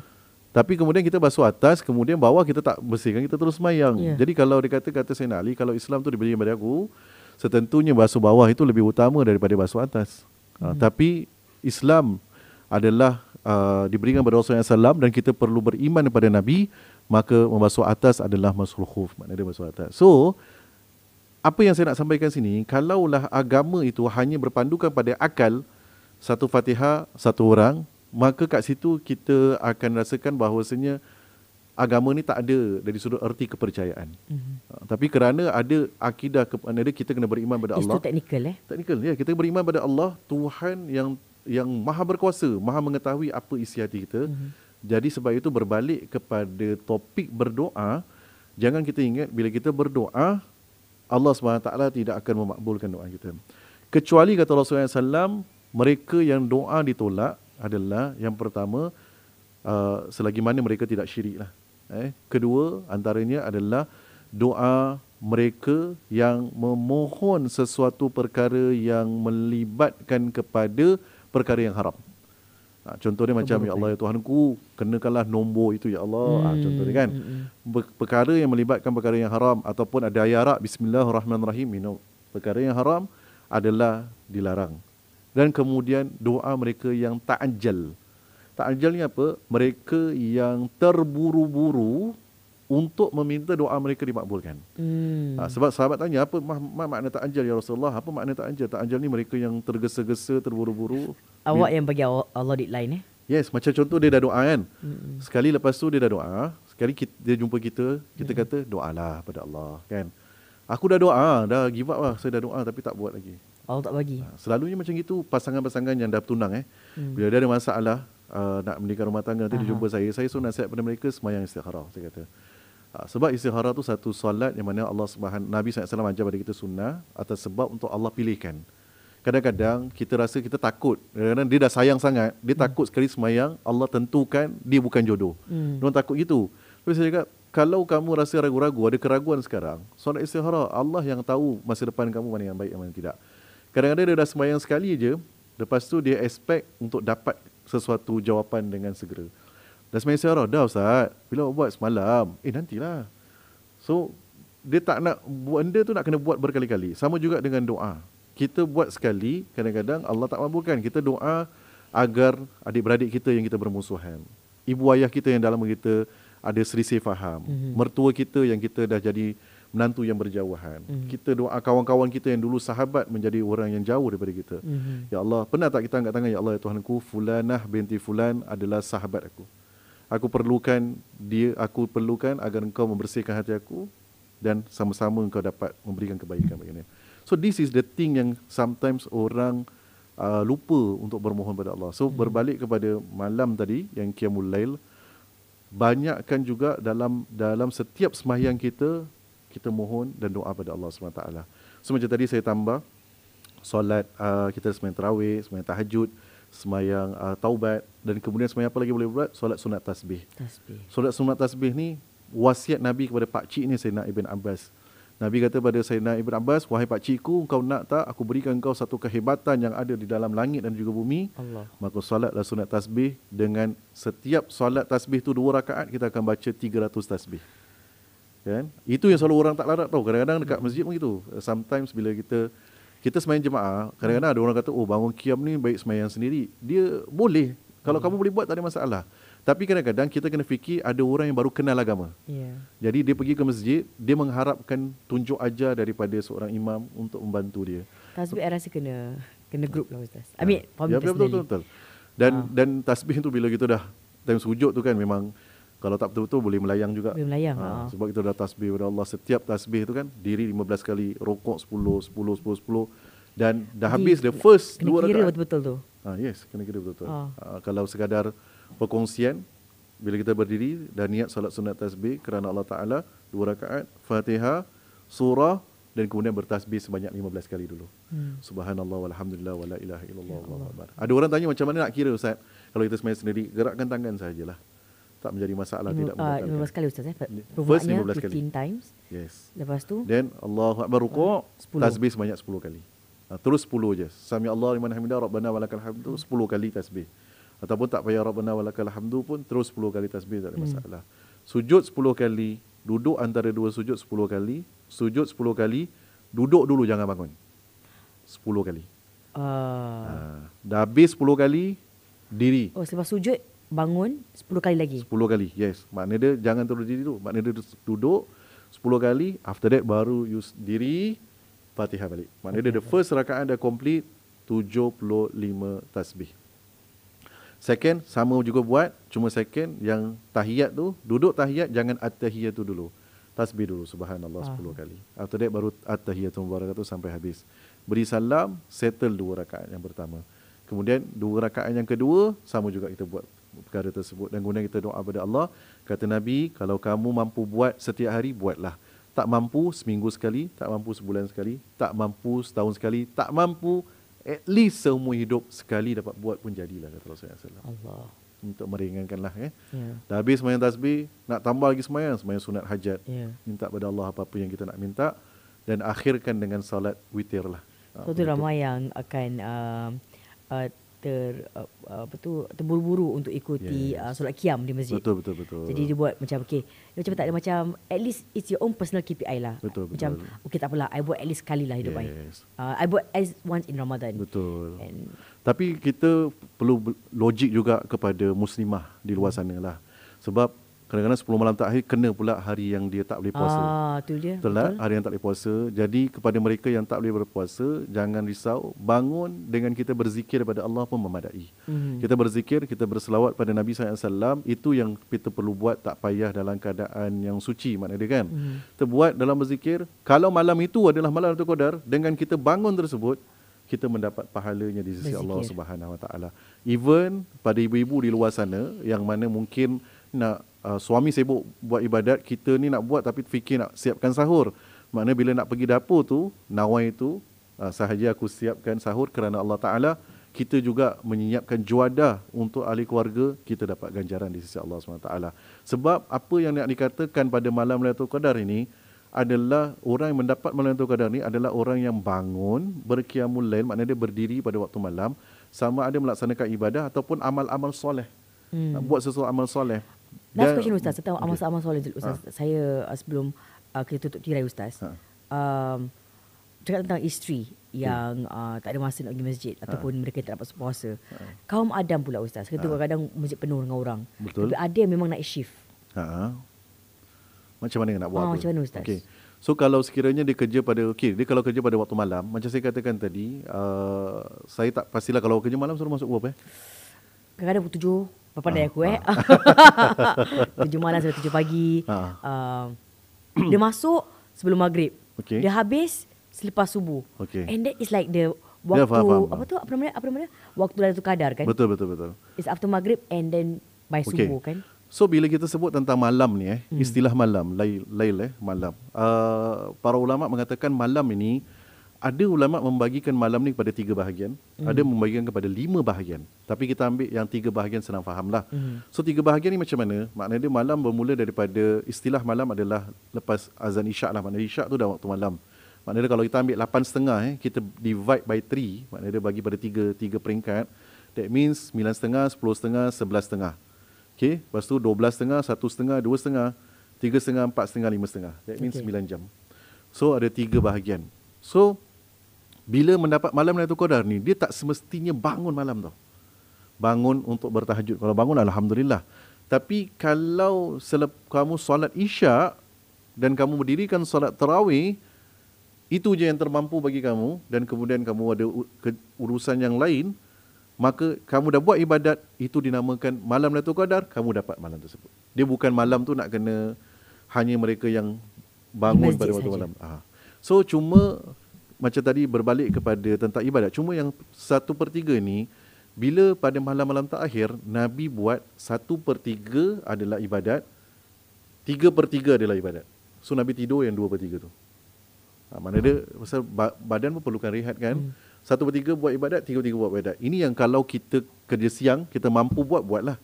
Tapi kemudian kita basuh atas, kemudian bawah kita tak bersihkan, kita terus mayang. Yeah. Jadi kalau dikata-kata saya Ali, kalau Islam tu diberikan kepada aku, setentunya basuh bawah itu lebih utama daripada basuh atas. Ha, hmm. Ha, tapi Islam adalah Uh, diberikan kepada Rasulullah SAW dan kita perlu beriman kepada Nabi, maka membasuh atas adalah masul khuf. Maknanya dia membasuh atas. So, apa yang saya nak sampaikan sini, kalaulah agama itu hanya berpandukan pada akal, satu fatihah, satu orang, maka kat situ kita akan rasakan bahawasanya agama ni tak ada dari sudut erti kepercayaan. Mm-hmm. Tapi kerana ada akidah kepada kita kena beriman pada Allah. Itu technical eh. Technical ya, kita beriman pada Allah, Tuhan yang yang maha berkuasa, maha mengetahui apa isi hati kita. Mm-hmm. Jadi sebab itu berbalik kepada topik berdoa, jangan kita ingat bila kita berdoa, Allah SWT tidak akan memakbulkan doa kita. Kecuali kata Rasulullah SAW, mereka yang doa ditolak adalah yang pertama, uh, selagi mana mereka tidak syirik. Lah. Eh? Kedua, antaranya adalah doa mereka yang memohon sesuatu perkara yang melibatkan kepada perkara yang haram. Ha, contohnya macam ya Allah ya Tuhanku kenakanlah nombor itu ya Allah. Ah, hmm. Ha, contohnya kan. Hmm, hmm. Perkara yang melibatkan perkara yang haram ataupun ada ayat Arab bismillahirrahmanirrahim minum. Perkara yang haram adalah dilarang. Dan kemudian doa mereka yang tak anjal. Tak anjal ni apa? Mereka yang terburu-buru untuk meminta doa mereka dimakbulkan. Hmm. Ha, sebab sahabat tanya apa ma- ma- makna tak anjal ya Rasulullah? Apa makna tak anjal? Tak anjal ni mereka yang tergesa-gesa, terburu-buru. Awak yang bagi Allah, Allah deadline eh? Yes, macam contoh dia dah doa kan. Hmm. Sekali lepas tu dia dah doa, sekali kita, dia jumpa kita, kita hmm. kata doalah pada Allah, kan? Aku dah doa, dah give up lah, saya dah doa tapi tak buat lagi. Allah tak bagi. Ha, selalunya macam gitu pasangan-pasangan yang dah bertunang eh. Hmm. Bila dia ada masalah Uh, nak mendirikan rumah tangga nanti Aha. dia jumpa saya saya suruh nasihat pada mereka semayang istikharah saya kata Ha, sebab istihara tu satu solat yang mana Allah Subhanahu Nabi SAW ajar pada kita sunnah atas sebab untuk Allah pilihkan. Kadang-kadang kita rasa kita takut. kadang dia dah sayang sangat. Dia hmm. takut sekali semayang. Allah tentukan dia bukan jodoh. Hmm. Mereka takut gitu. Tapi saya cakap, kalau kamu rasa ragu-ragu, ada keraguan sekarang, solat istihara, Allah yang tahu masa depan kamu mana yang baik, mana yang tidak. Kadang-kadang dia dah semayang sekali je. Lepas tu dia expect untuk dapat sesuatu jawapan dengan segera. Dah semayang siarah Dah Ustaz Bila awak buat semalam Eh nantilah So Dia tak nak Benda tu nak kena buat berkali-kali Sama juga dengan doa Kita buat sekali Kadang-kadang Allah tak mampukan Kita doa Agar adik-beradik kita yang kita bermusuhan Ibu ayah kita yang dalam kita Ada serisih faham mm-hmm. Mertua kita yang kita dah jadi Menantu yang berjauhan mm-hmm. Kita doa kawan-kawan kita yang dulu sahabat Menjadi orang yang jauh daripada kita mm-hmm. Ya Allah Pernah tak kita angkat tangan Ya Allah ya Tuhan ku Fulanah binti Fulan adalah sahabat aku aku perlukan dia aku perlukan agar engkau membersihkan hati aku dan sama-sama engkau dapat memberikan kebaikan bagi dia. So this is the thing yang sometimes orang uh, lupa untuk bermohon kepada Allah. So hmm. berbalik kepada malam tadi yang qiyamul lail banyakkan juga dalam dalam setiap sembahyang kita kita mohon dan doa kepada Allah SWT. So macam tadi saya tambah solat uh, kita sembahyang tarawih, sembahyang tahajud, semayang uh, taubat dan kemudian semayang apa lagi boleh buat solat sunat tasbih. tasbih solat sunat tasbih ni wasiat Nabi kepada Pak pakcik ni Sayyidina Ibn Abbas Nabi kata kepada Sayyidina Ibn Abbas wahai Pak pakcikku kau nak tak aku berikan kau satu kehebatan yang ada di dalam langit dan juga bumi Allah. maka solatlah sunat tasbih dengan setiap solat tasbih tu dua rakaat kita akan baca 300 tasbih kan itu yang selalu orang tak larat tau kadang-kadang dekat masjid pun gitu sometimes bila kita kita semayang jemaah kadang-kadang ada orang kata oh bangun kiam ni baik semayang sendiri dia boleh kalau hmm. kamu boleh buat tak ada masalah tapi kadang-kadang kita kena fikir ada orang yang baru kenal agama. Yeah. Jadi dia pergi ke masjid, dia mengharapkan tunjuk ajar daripada seorang imam untuk membantu dia. Tasbih saya rasa kena kena grup lah Ustaz. Ya. I ya, betul, betul, Dan, ah. dan tasbih tu bila kita dah time sujud tu kan memang kalau tak betul-betul boleh melayang juga. Boleh melayang. Ha, ha. Sebab kita dah tasbih kepada Allah setiap tasbih itu kan diri 15 kali rokok 10 10 10 10 dan dah habis the first kena dua rakaat. Kira rakan. betul-betul tu. Ha, yes, kena kira betul-betul. Ha. Ha, kalau sekadar perkongsian bila kita berdiri dan niat solat sunat tasbih kerana Allah Taala dua rakaat Fatihah surah dan kemudian bertasbih sebanyak 15 kali dulu. Hmm. Subhanallah walhamdulillah wala ilaha illallah ya Allah. Ada orang tanya macam mana nak kira ustaz? Kalau kita sembahyang sendiri gerakkan tangan sajalah tak menjadi masalah tidak mengatakan. Uh, 15 kali ustaz eh. First 15 kali. 15 kali. times. Yes. Lepas tu then Allahu akbar rukuk ah, tasbih sebanyak 10 kali. Uh, terus 10 je. Sami Allah liman hamidah rabbana walakal hamdu hmm. 10 kali tasbih. Ataupun tak payah rabbana walakal hamdu pun terus 10 kali tasbih tak ada hmm. masalah. Hmm. Sujud 10 kali, duduk antara dua sujud 10 kali, sujud 10 kali, duduk dulu jangan bangun. 10 kali. Uh. Uh, dah habis 10 kali, diri. Oh, selepas sujud, bangun 10 kali lagi. 10 kali, yes. Maknanya dia jangan terus diri dulu. Maknanya dia duduk 10 kali, after that baru you diri Fatihah balik. Maknanya okay. dia the first rakaat dah complete 75 tasbih. Second, sama juga buat, cuma second yang tahiyat tu, duduk tahiyat jangan at-tahiyat tu dulu. Tasbih dulu subhanallah ah. sepuluh 10 kali. After that baru at-tahiyat mubarakat tu sampai habis. Beri salam, settle dua rakaat yang pertama. Kemudian dua rakaat yang kedua sama juga kita buat perkara tersebut dan guna kita doa kepada Allah kata Nabi kalau kamu mampu buat setiap hari buatlah tak mampu seminggu sekali tak mampu sebulan sekali tak mampu setahun sekali tak mampu at least seumur hidup sekali dapat buat pun jadilah kata Rasulullah Allah untuk meringankanlah eh. Ya. Dah habis sembahyang tasbih, nak tambah lagi semayan semayan sunat hajat. Ya. Minta pada Allah apa-apa yang kita nak minta dan akhirkan dengan salat ah, witir lah. Satu ramai yang akan uh, uh, ter uh, apa tu terburu-buru untuk ikuti yeah, Uh, solat kiam di masjid. Betul betul betul. Jadi dia buat macam okey, macam tak ada macam at least it's your own personal KPI lah. Betul, betul. Macam okey tak apalah, I buat at least sekali lah hidup yes. I. Uh, I buat as once in Ramadan. Betul. And tapi kita perlu logik juga kepada muslimah di luar hmm. sana lah. Sebab Kadang-kadang 10 malam terakhir kena pula hari yang dia tak boleh puasa. Ah, tu dia. Betul, betul. Hari yang tak boleh puasa. Jadi kepada mereka yang tak boleh berpuasa, jangan risau. Bangun dengan kita berzikir kepada Allah pun memadai. Hmm. Kita berzikir, kita berselawat pada Nabi SAW. Itu yang kita perlu buat tak payah dalam keadaan yang suci. Maknanya dia kan. Hmm. Kita buat dalam berzikir. Kalau malam itu adalah malam Ratu Qadar, dengan kita bangun tersebut, kita mendapat pahalanya di sisi berzikir. Allah Subhanahu Wa Taala. Even pada ibu-ibu di luar sana yang mana mungkin nak uh, suami sibuk buat ibadat, kita ni nak buat tapi fikir nak siapkan sahur. Maknanya bila nak pergi dapur tu, nawai tu, uh, sahaja aku siapkan sahur kerana Allah Ta'ala, kita juga menyiapkan juada untuk ahli keluarga, kita dapat ganjaran di sisi Allah SWT. Sebab apa yang nak dikatakan pada malam Lailatul Qadar ini, adalah orang yang mendapat malam Lailatul Qadar ini adalah orang yang bangun, berkiamul lain, maknanya dia berdiri pada waktu malam, sama ada melaksanakan ibadah ataupun amal-amal soleh. Hmm. buat sesuatu amal soleh. Last the, question Ustaz Tentang okay. amal-amal soleh Ustaz ha. Saya uh, sebelum uh, Kita tutup tirai Ustaz ha. um, Cakap tentang isteri hmm. Yang hmm. uh, Tak ada masa nak pergi masjid ha. Ataupun mereka tak dapat puasa ha. Kaum Adam pula Ustaz Kita ha. kadang-kadang Masjid penuh dengan orang Betul Tapi ada yang memang nak shift ha. Macam mana nak buat ha, apa Macam mana Ustaz okay. So kalau sekiranya dia kerja pada okey dia kalau kerja pada waktu malam macam saya katakan tadi uh, saya tak pastilah kalau kerja malam suruh masuk buat apa eh? Kadang-kadang pukul 7 Berpandai ha, aku eh ha. Berjumlah lah sebelum 7 pagi ha. uh, Dia masuk sebelum maghrib okay. Dia habis selepas subuh okay. And that is like the Waktu ya, faham, faham. Apa tu apa namanya, apa namanya Waktu tu kadar kan Betul betul betul It's after maghrib And then by okay. subuh kan So bila kita sebut tentang malam ni eh hmm. Istilah malam Lail, lail eh malam uh, Para ulama mengatakan malam ini ada ulama membagikan malam ni kepada tiga bahagian, mm. ada membagikan kepada lima bahagian. Tapi kita ambil yang tiga bahagian senang fahamlah. Mm. So tiga bahagian ni macam mana? Maknanya malam bermula daripada istilah malam adalah lepas azan isyak lah. Maknanya isyak tu dah waktu malam. Maknanya kalau kita ambil 8.30 eh, kita divide by three. maknanya dia bagi pada tiga tiga peringkat. That means sembilan setengah, sepuluh setengah, sebelas setengah. Okay, lepas tu tiga setengah, empat setengah, lima setengah. That means okay. jam. So ada tiga bahagian. So bila mendapat malam Lailatul Qadar ni dia tak semestinya bangun malam tu bangun untuk bertahajud kalau bangun alhamdulillah tapi kalau selep, kamu solat isyak dan kamu mendirikan solat terawih, itu je yang termampu bagi kamu dan kemudian kamu ada urusan yang lain maka kamu dah buat ibadat itu dinamakan malam Lailatul Qadar kamu dapat malam tersebut dia bukan malam tu nak kena hanya mereka yang bangun Masjid pada waktu malam ha. so cuma macam tadi berbalik kepada tentang ibadat. Cuma yang satu per tiga ni, bila pada malam-malam terakhir, Nabi buat satu per tiga adalah ibadat, tiga per tiga adalah ibadat. So Nabi tidur yang dua per tiga tu. Ha, mana hmm. dia, pasal badan pun perlukan rehat kan. Hmm. Satu per tiga buat ibadat, tiga per tiga buat ibadat. Ini yang kalau kita kerja siang, kita mampu buat, buatlah.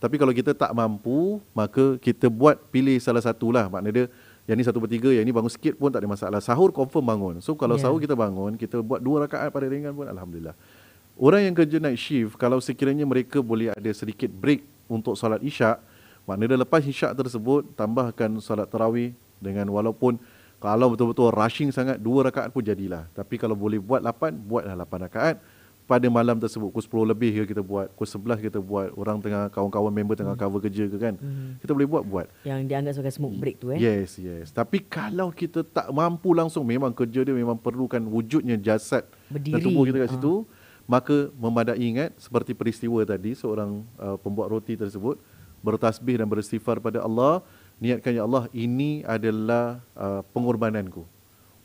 Tapi kalau kita tak mampu, maka kita buat pilih salah satulah. Maknanya dia, yang ni satu per tiga, yang ni bangun sikit pun tak ada masalah. Sahur confirm bangun. So kalau yeah. sahur kita bangun, kita buat dua rakaat pada ringan pun Alhamdulillah. Orang yang kerja night shift, kalau sekiranya mereka boleh ada sedikit break untuk solat isyak, maknanya lepas isyak tersebut, tambahkan solat terawih dengan walaupun kalau betul-betul rushing sangat, dua rakaat pun jadilah. Tapi kalau boleh buat lapan, buatlah lapan rakaat pada malam tersebut pukul 10 lebih ke kita buat pukul 11 kita buat orang tengah kawan-kawan member tengah hmm. cover kerja ke kan hmm. kita boleh buat buat yang dianggap sebagai smoke break tu eh yes yes tapi kalau kita tak mampu langsung memang kerja dia memang perlukan wujudnya jasad Berdiri. dan tubuh kita kat ha. situ ha. maka memadai ingat seperti peristiwa tadi seorang uh, pembuat roti tersebut bertasbih dan beristighfar pada Allah niatkan ya Allah ini adalah uh, pengorbananku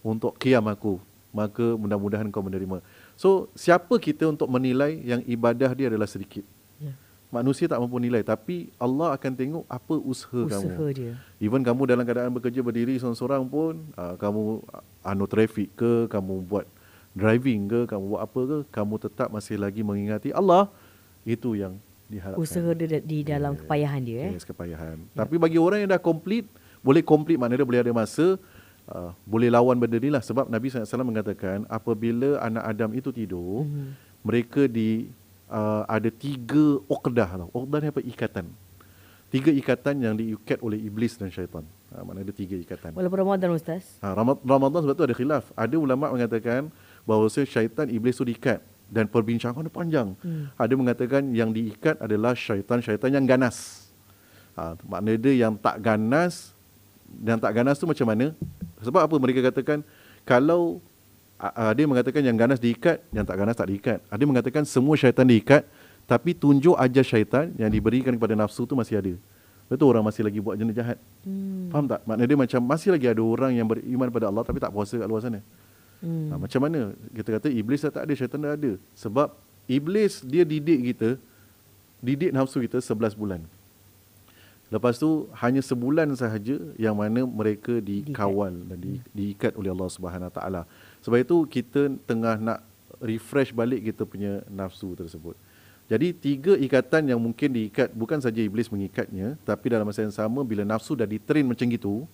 untuk kiam aku maka mudah-mudahan kau menerima. So siapa kita untuk menilai yang ibadah dia adalah sedikit? Ya. Manusia tak mampu nilai tapi Allah akan tengok apa usaha, usaha kamu. dia. Even kamu dalam keadaan bekerja berdiri seorang-seorang pun, uh, kamu anu traffic ke, kamu buat driving ke, kamu buat apa ke, kamu tetap masih lagi mengingati Allah. Itu yang diharapkan. Usaha dia di dalam yes. kepayahan dia eh. Yes, kepayahan. Yep. Ya. Tapi bagi orang yang dah complete, boleh complete maknanya dia boleh ada masa uh, boleh lawan benda ni lah sebab Nabi SAW mengatakan apabila anak Adam itu tidur hmm. mereka di uh, ada tiga okdah lah okdah ni apa ikatan tiga ikatan yang diikat oleh iblis dan syaitan ha, ah, mana ada tiga ikatan walaupun Ramadan Ustaz ha, Ramadan sebab tu ada khilaf ada ulama mengatakan bahawa syaitan iblis tu diikat dan perbincangan panjang hmm. ada mengatakan yang diikat adalah syaitan syaitan yang ganas ha, makna dia yang tak ganas yang tak ganas tu macam mana? Sebab apa mereka katakan kalau uh, dia mengatakan yang ganas diikat, yang tak ganas tak diikat. Ada ah, mengatakan semua syaitan diikat, tapi tunjuk aja syaitan yang diberikan kepada nafsu tu masih ada. Betul orang masih lagi buat jenis jahat. Hmm. Faham tak? Maknanya dia macam masih lagi ada orang yang beriman pada Allah tapi tak puasa kat luar sana. Hmm. Ha, macam mana? Kita kata iblis dah tak ada, syaitan dah ada. Sebab iblis dia didik kita, didik nafsu kita 11 bulan. Lepas tu hanya sebulan sahaja yang mana mereka dikawal dan di, hmm. diikat oleh Allah Subhanahu taala. Sebab itu kita tengah nak refresh balik kita punya nafsu tersebut. Jadi tiga ikatan yang mungkin diikat bukan saja iblis mengikatnya tapi dalam masa yang sama bila nafsu dah diterin macam itu,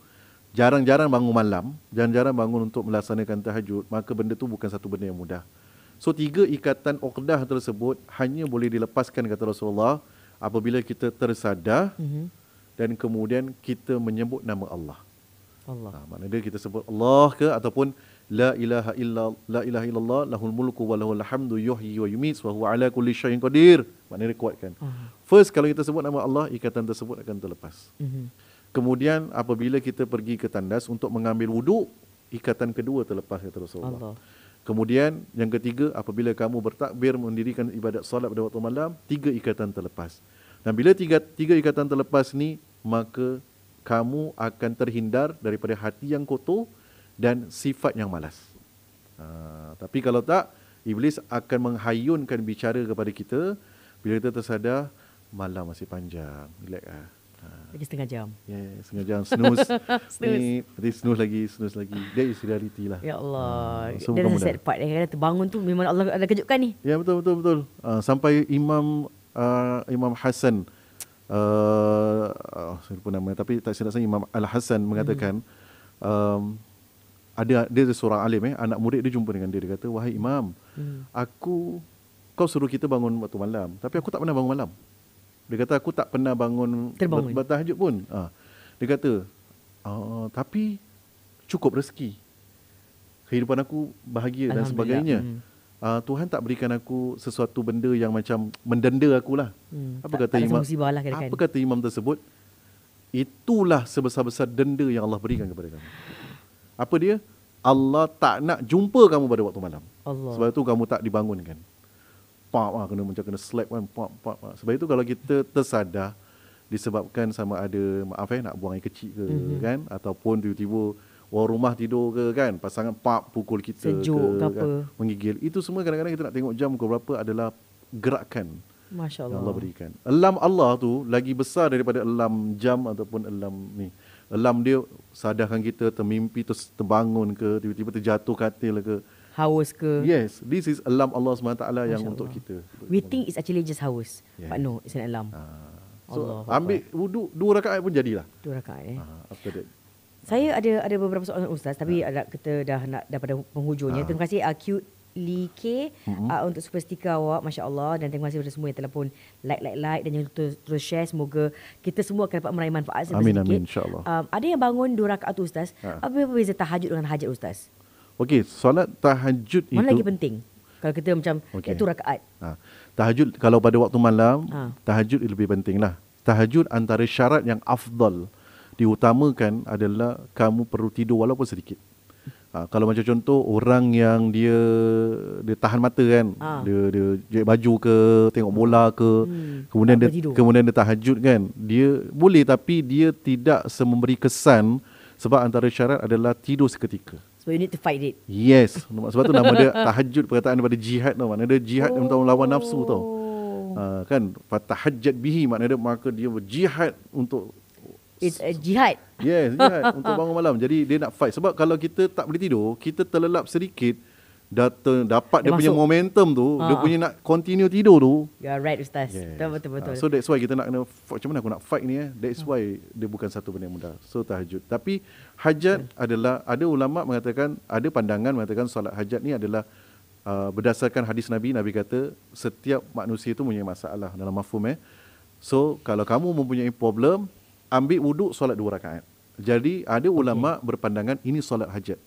jarang-jarang bangun malam, jarang-jarang bangun untuk melaksanakan tahajud, maka benda tu bukan satu benda yang mudah. So tiga ikatan uqdah tersebut hanya boleh dilepaskan kata Rasulullah apabila kita tersadar mm-hmm dan kemudian kita menyebut nama Allah. Allah. Ha, maknanya kita sebut Allah ke ataupun la ilaha illa la ilaha illallah lahul mulku wa lahul hamdu yuhyi wa yumiit wa huwa ala kulli syai'in qadir. Maknanya dia kuatkan. Uh-huh. First kalau kita sebut nama Allah ikatan tersebut akan terlepas. Uh-huh. Kemudian apabila kita pergi ke tandas untuk mengambil wuduk, ikatan kedua terlepas kata Rasulullah. Allah. Kemudian yang ketiga apabila kamu bertakbir mendirikan ibadat solat pada waktu malam, tiga ikatan terlepas. uh dan bila tiga, tiga ikatan terlepas ni, maka kamu akan terhindar daripada hati yang kotor dan sifat yang malas. Ha, tapi kalau tak, Iblis akan menghayunkan bicara kepada kita bila kita tersadar, malam masih panjang. Relax lah. Ha. Lagi setengah jam. Ya, yeah, setengah jam. Snooze. snooze. Ni, nanti snooze lagi, snooze lagi. That is reality lah. Ya Allah. Ha. So, Dan set part. Kadang-kadang terbangun tu memang Allah ada kejutkan ni. Ya, yeah, betul, betul, betul. Ha, sampai Imam uh, Imam Hassan uh, oh, saya lupa nama tapi tak silap saya Imam Al Hassan mengatakan hmm. um, ada dia ada seorang alim eh anak murid dia jumpa dengan dia dia kata wahai imam hmm. aku kau suruh kita bangun waktu malam tapi aku tak pernah bangun malam dia kata aku tak pernah bangun bertahajud pun ha. dia kata tapi cukup rezeki kehidupan aku bahagia dan sebagainya hmm uh, Tuhan tak berikan aku sesuatu benda yang macam mendenda aku lah. Hmm, apa kata imam? Lah apa kata imam tersebut? Itulah sebesar-besar denda yang Allah berikan kepada kamu. Apa dia? Allah tak nak jumpa kamu pada waktu malam. Allah. Sebab itu kamu tak dibangunkan. Pak ah, kena macam kena slap kan. Pak pak pak. Sebab itu kalau kita tersadar disebabkan sama ada maaf eh nak buang air kecil ke mm-hmm. kan ataupun tiba-tiba Wah rumah tidur ke kan Pasangan pak pukul kita Sejuk ke, ke kan? apa kan, Mengigil Itu semua kadang-kadang kita nak tengok jam pukul berapa adalah Gerakan Masya Allah. Allah berikan Alam Allah tu Lagi besar daripada alam jam Ataupun alam ni Alam dia Sadarkan kita Termimpi terus terbangun ke Tiba-tiba terjatuh katil ke Haus ke Yes This is alam Allah SWT Yang Allah. untuk kita We think it's actually just haus yes. But no It's an alam ha. Ah. So Allah, ambil wuduk Dua rakaat pun jadilah Dua rakaat eh ha, After that saya ada ada beberapa soalan ustaz tapi ha. Ya. nak kata dah nak daripada penghujungnya. Ha. Terima kasih acute ah, Lee K uh-huh. uh, untuk super stiker awak Masya Allah dan terima kasih kepada semua yang telah pun like like like dan yang terus, terus share semoga kita semua akan dapat meraih manfaat amin sedikit. amin insyaAllah um, ada yang bangun dua rakaat ustaz ha. Ya. apa, apa beza tahajud dengan hajat ustaz Okey, solat tahajud mana itu mana lagi penting kalau kita macam okay. itu rakaat ha. tahajud kalau pada waktu malam ha. tahajud lebih penting lah tahajud antara syarat yang afdal diutamakan adalah kamu perlu tidur walaupun sedikit. Ha, kalau macam contoh orang yang dia dia tahan mata kan, ha. dia dia jahit baju ke, tengok bola ke, hmm. kemudian dia kemudian dia tahajud kan, dia boleh tapi dia tidak sememberi kesan sebab antara syarat adalah tidur seketika. So you need to fight it. Yes. Sebab tu nama dia tahajud perkataan daripada jihad tau. Maknanya dia jihad oh. untuk melawan nafsu tau. Uh, kan fatahajjat bihi maknanya dia maka dia berjihad untuk It's a jihad. Yes, jihad untuk bangun malam. Jadi dia nak fight. Sebab kalau kita tak boleh tidur, kita terlelap sedikit, dapat dia, dia masuk. punya momentum tu, ha. dia ah. punya nak continue tidur tu. You are right Ustaz. Yes. Betul-betul. Ha. Ah, so that's why kita nak kena, macam mana aku nak fight ni eh. That's why ha. dia bukan satu benda yang mudah. So tahajud. Tapi hajat ha. adalah, ada ulama' mengatakan, ada pandangan mengatakan solat hajat ni adalah uh, berdasarkan hadis Nabi, Nabi kata setiap manusia tu punya masalah dalam mafum eh. So kalau kamu mempunyai problem, ambil wuduk solat dua rakaat. Jadi ada ulama okay. berpandangan ini solat hajat.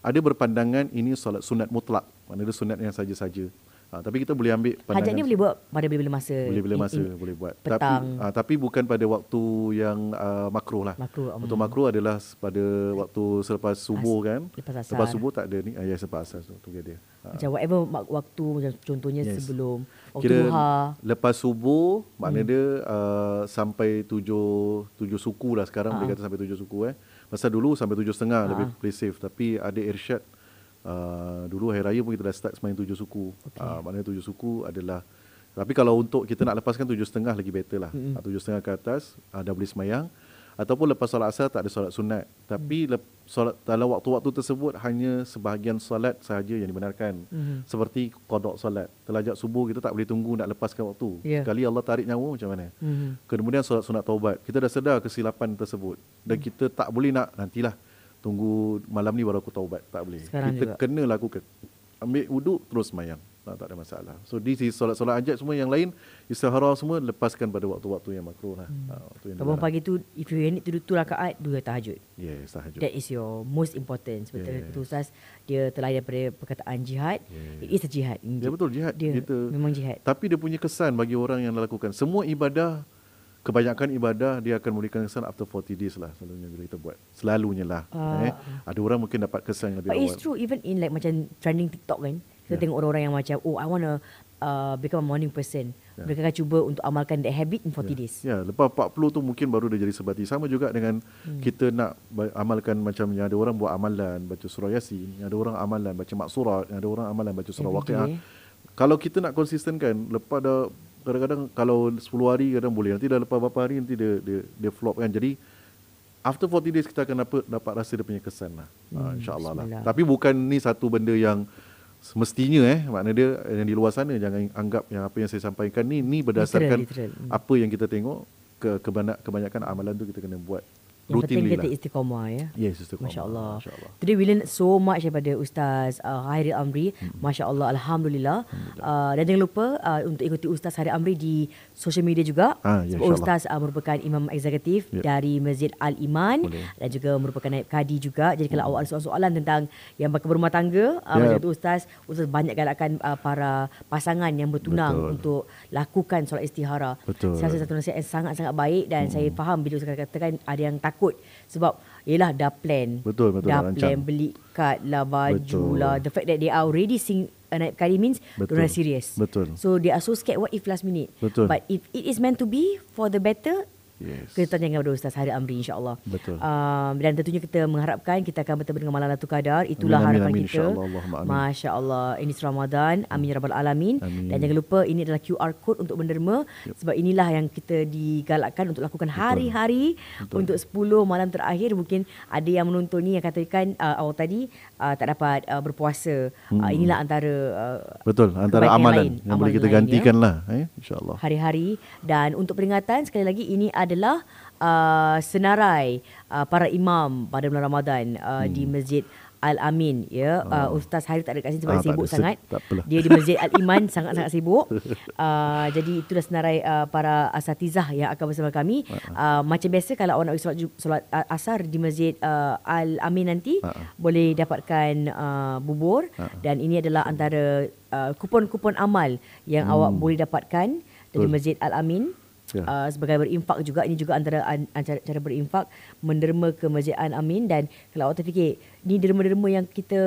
Ada berpandangan ini solat sunat mutlak. Maknanya sunat yang saja-saja. Ha, tapi kita boleh ambil pandangan. Hajat ni boleh buat pada bila-bila masa. Bila-bila masa in, in, boleh buat. Petang. Tapi ha, tapi bukan pada waktu yang uh, makruh lah. Makruh. Um. Hmm. Untuk makruh adalah pada waktu selepas subuh As, kan. Lepas asar. Selepas subuh tak ada ni. Ah, ya, selepas asar. Tu, tu dia. Ha. Macam whatever waktu macam contohnya yes. sebelum kira duha. lepas subuh makna hmm. dia uh, sampai tujuh tujuh suku lah sekarang ha. boleh ah. kata sampai tujuh suku eh masa dulu sampai tujuh setengah ha. lebih play safe tapi ada airshed uh, dulu hari raya pun kita dah start main tujuh suku okay. uh, ah, maknanya tujuh suku adalah tapi kalau untuk kita nak lepaskan tujuh setengah lagi better lah. Hmm. Tujuh setengah ke atas uh, dah boleh semayang ataupun lepas solat asar tak ada solat sunat tapi hmm. solat dalam waktu-waktu tersebut hanya sebahagian solat sahaja yang dibenarkan hmm. seperti kodok solat telajak subuh kita tak boleh tunggu nak lepaskan waktu yeah. sekali Allah tarik nyawa macam mana hmm. kemudian solat sunat taubat kita dah sedar kesilapan tersebut dan hmm. kita tak boleh nak nantilah tunggu malam ni baru aku taubat tak boleh Sekarang kita juga. kena lakukan ambil wuduk terus mayang nah, tak ada masalah. So this is solat-solat hajat semua yang lain istihara semua lepaskan pada waktu-waktu yang makruh lah. Hmm. Uh, pagi tu if you need to do two rakaat dua tahajud. Yes, tahajud. That is your most important. Sebab yes. tu Ustaz dia telah daripada perkataan jihad. Yes. It is a jihad. Ya yeah, betul jihad. Dia kita, memang jihad. Tapi dia punya kesan bagi orang yang lakukan. Semua ibadah Kebanyakan ibadah dia akan memberikan kesan after 40 days lah selalunya bila kita buat. Selalunya lah. Uh, eh. Ada orang mungkin dapat kesan yang lebih awal. But it's true even in like macam trending TikTok kan. Kita yeah. tengok orang-orang yang macam Oh I want to uh, Become a morning person yeah. Mereka akan cuba Untuk amalkan that habit In 40 yeah. days Ya yeah. lepas 40 tu Mungkin baru dia jadi sebati Sama juga dengan hmm. Kita nak Amalkan macam Yang ada orang buat amalan Baca surah yasin Yang ada orang amalan Baca maksurah Yang ada orang amalan Baca surah waqiah Kalau kita nak konsistenkan Lepas dah Kadang-kadang Kalau 10 hari Kadang boleh Nanti dah lepas berapa hari Nanti dia, dia, dia flop kan Jadi After 40 days kita akan dapat, dapat rasa dia punya kesan lah. Ha, hmm, InsyaAllah lah. Tapi bukan ni satu benda yang semestinya eh makna dia yang di luar sana jangan anggap yang apa yang saya sampaikan ni ni berdasarkan literal, literal. apa yang kita tengok ke kebanyakan amalan tu kita kena buat yang penting kita lah. istiqomah ya. Yes, istiqomah. Masya-Allah. Masya Today we learn so much daripada Ustaz uh, Hairil Amri. Hmm. Masya-Allah, alhamdulillah. Hmm. Uh, dan jangan lupa uh, untuk ikuti Ustaz Hairil Amri di social media juga. Ah, ya, Ustaz uh, merupakan imam eksekutif yeah. dari Masjid Al Iman dan juga merupakan naib kadi juga. Jadi kalau hmm. awak ada soalan-soalan tentang yang berkaitan rumah tangga, uh, yeah. itu Ustaz, Ustaz banyak galakkan uh, para pasangan yang bertunang Betul. untuk lakukan solat istihara. Betul. Saya rasa satu nasihat yang sangat-sangat baik dan hmm. saya faham bila Ustaz katakan ada yang tak takut sebab yelah dah plan. Betul betul dah rancang. plan beli kad lah baju betul. lah. The fact that they are already sing uh, naik kali means betul. serious. Betul. So they are so scared what if last minute. Betul. But if it is meant to be for the better, Yes. Kita tanya kepada Ustaz Hari Amri insyaAllah Betul. Um, dan tentunya kita mengharapkan kita akan bertemu dengan Malala kadar. Itulah amin, harapan amin, kita. Masya Allah. Ini Ramadan. Hmm. Amin. Ya Rabbal Alamin. Amin. Dan jangan lupa ini adalah QR Code untuk menderma. Yep. Sebab inilah yang kita digalakkan untuk lakukan hari-hari untuk 10 malam terakhir. Mungkin ada yang menonton ni yang katakan uh, awal tadi uh, tak dapat uh, berpuasa. Uh, hmm. Uh, inilah antara uh, Betul. Antara amalan yang, yang boleh kita gantikan ya. lah. Eh? InsyaAllah. Hari-hari. Dan untuk peringatan sekali lagi ini ada adalah uh, senarai uh, para imam pada bulan Ramadan uh, hmm. di Masjid Al-Amin ya yeah. uh, Ustaz Hari tak ada kat sini sebab ah, sibuk sangat. dia di Masjid Al-Iman sangat-sangat sibuk. Uh, jadi itulah senarai uh, para asatizah yang akan bersama kami. Ah. Uh, macam biasa kalau awak nak solat solat uh, asar di Masjid uh, Al-Amin nanti uh-uh. boleh dapatkan uh, bubur uh-uh. dan ini adalah antara uh, kupon-kupon amal yang hmm. awak boleh dapatkan dari Masjid Al-Amin yeah. Ya. uh, sebagai berinfak juga ini juga antara an, cara, cara berinfak menderma ke masjid Amin dan kalau awak fikir ni derma-derma yang kita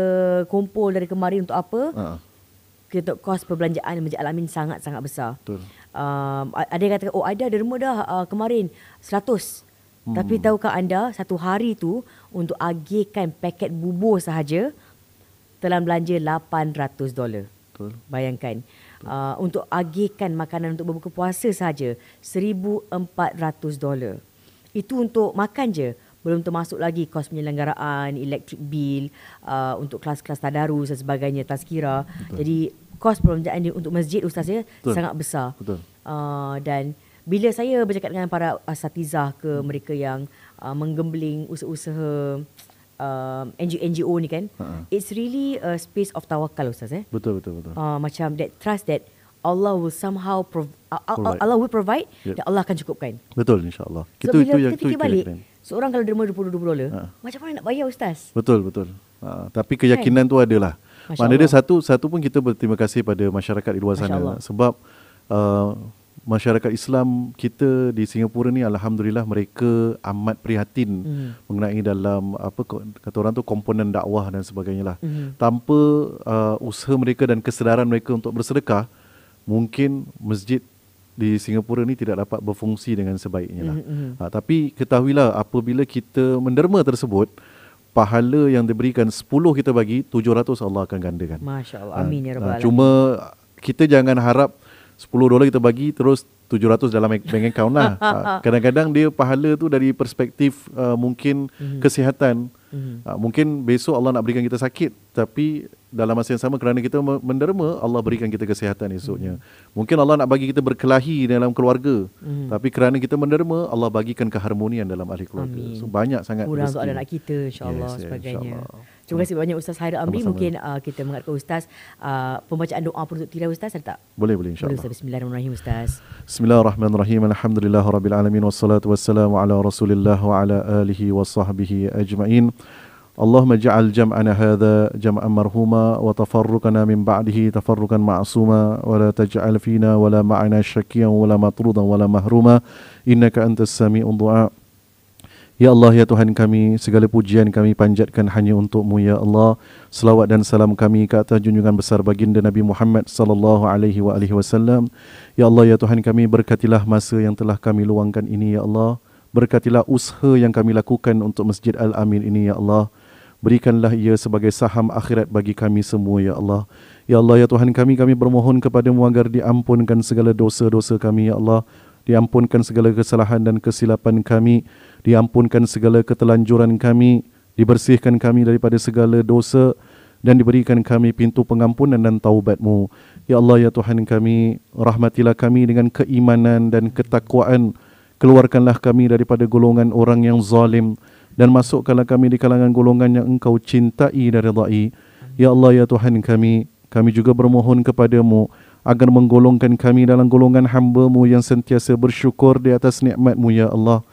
kumpul dari kemarin untuk apa? Uh-huh. Kita kos perbelanjaan di Masjid Al-Amin sangat-sangat besar. Betul. Ah, ada yang kata oh ada derma dah uh, kemarin seratus Hmm. Tapi tahukah anda satu hari tu untuk agihkan paket bubur sahaja telah belanja 800 dolar. Betul. Bayangkan uh, untuk agihkan makanan untuk berbuka puasa saja 1400 dolar. Itu untuk makan je. Belum termasuk lagi kos penyelenggaraan, elektrik bill, uh, untuk kelas-kelas tadarus dan sebagainya, tazkira. Jadi kos perbelanjaan dia untuk masjid ustaz ya Betul. sangat besar. Betul. Uh, dan bila saya bercakap dengan para asatizah ke mereka yang uh, menggembling usaha-usaha uh, um, ngo ni kan uh-huh. It's really a space of tawakal Ustaz eh Betul betul betul uh, Macam that trust that Allah will somehow prov- Allah will provide yep. Dan Allah akan cukupkan Betul insyaAllah So itu, bila itu, kita itu, fikir balik kira Seorang kalau derma 20 dolar uh-huh. Macam mana nak bayar Ustaz Betul betul uh, Tapi kan? keyakinan kan? tu adalah Masya Maksudnya dia satu Satu pun kita berterima kasih pada masyarakat di luar sana Sebab uh, masyarakat Islam kita di Singapura ni alhamdulillah mereka amat prihatin mm. mengenai dalam apa kata orang tu komponen dakwah dan sebagainya lah. Mm. Tanpa uh, usaha mereka dan kesedaran mereka untuk bersedekah, mungkin masjid di Singapura ni tidak dapat berfungsi dengan sebaiknya lah. Mm. Uh, tapi ketahuilah apabila kita menderma tersebut pahala yang diberikan 10 kita bagi 700 Allah akan gandakan. Masya-Allah. Ha, Amin ya ha, rabbal alamin. cuma kita jangan harap 10 dolar kita bagi terus 700 dalam bank account lah. Ah, kadang-kadang dia pahala tu dari perspektif uh, mungkin mm-hmm. kesihatan. Mm-hmm. Uh, mungkin besok Allah nak berikan kita sakit tapi dalam masa yang sama kerana kita menderma Allah berikan kita kesihatan esoknya. Mm-hmm. Mungkin Allah nak bagi kita berkelahi dalam keluarga mm-hmm. tapi kerana kita menderma Allah bagikan keharmonian dalam ahli keluarga. So banyak sangat rezeki. Mudah-mudahan kita insya-Allah yes, sebagainya. Insya Terima kasih banyak Ustaz Haira Amri. Mungkin uh, kita mengatakan Ustaz uh, pembacaan doa pun untuk tirai Ustaz ada tak? Boleh boleh insyaAllah. Boleh Ustaz Bismillahirrahmanirrahim Ustaz. Bismillahirrahmanirrahim. Alhamdulillah Rabbil Alamin. Wassalatu wassalamu ala Rasulillah wa ala alihi wa sahbihi ajma'in. اللهم اجعل جمعنا هذا جمعا مرحوما وتفرقنا من بعده تفرقا معصوما ولا تجعل فينا ولا معنا شكيا ولا مطرودا ولا مهروما انك انت السميع الدعاء Ya Allah, Ya Tuhan kami, segala pujian kami panjatkan hanya untukmu, Ya Allah. Selawat dan salam kami ke atas junjungan besar baginda Nabi Muhammad sallallahu alaihi wa alihi wasallam. Ya Allah, Ya Tuhan kami, berkatilah masa yang telah kami luangkan ini, Ya Allah. Berkatilah usaha yang kami lakukan untuk Masjid Al-Amin ini, Ya Allah. Berikanlah ia sebagai saham akhirat bagi kami semua, Ya Allah. Ya Allah, Ya Tuhan kami, kami bermohon kepadamu agar diampunkan segala dosa-dosa kami, Ya Allah. Diampunkan segala kesalahan dan kesilapan kami diampunkan segala ketelanjuran kami, dibersihkan kami daripada segala dosa dan diberikan kami pintu pengampunan dan taubatmu. Ya Allah, Ya Tuhan kami, rahmatilah kami dengan keimanan dan ketakwaan. Keluarkanlah kami daripada golongan orang yang zalim dan masukkanlah kami di kalangan golongan yang engkau cintai dan redai. Ya Allah, Ya Tuhan kami, kami juga bermohon kepadamu agar menggolongkan kami dalam golongan hambaMu yang sentiasa bersyukur di atas nikmatMu, Ya Allah.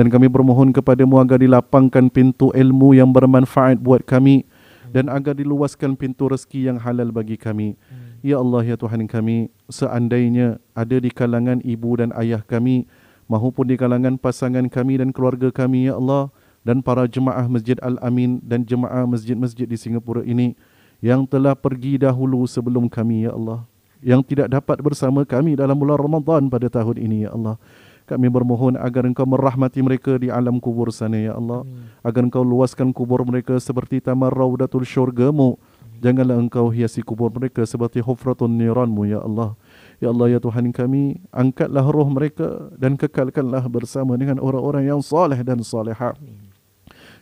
Dan kami bermohon kepadamu agar dilapangkan pintu ilmu yang bermanfaat buat kami dan agar diluaskan pintu rezeki yang halal bagi kami. Hmm. Ya Allah, Ya Tuhan kami, seandainya ada di kalangan ibu dan ayah kami, mahupun di kalangan pasangan kami dan keluarga kami, Ya Allah, dan para jemaah Masjid Al-Amin dan jemaah masjid-masjid di Singapura ini, yang telah pergi dahulu sebelum kami, Ya Allah, yang tidak dapat bersama kami dalam bulan Ramadan pada tahun ini, Ya Allah. Kami bermohon agar engkau merahmati mereka di alam kubur sana, Ya Allah. Amin. Agar engkau luaskan kubur mereka seperti tamar raudatul syurgamu. Amin. Janganlah engkau hiasi kubur mereka seperti hufratun niranmu, Ya Allah. Ya Allah, Ya Tuhan kami, angkatlah roh mereka dan kekalkanlah bersama dengan orang-orang yang salih dan salihah. Amin.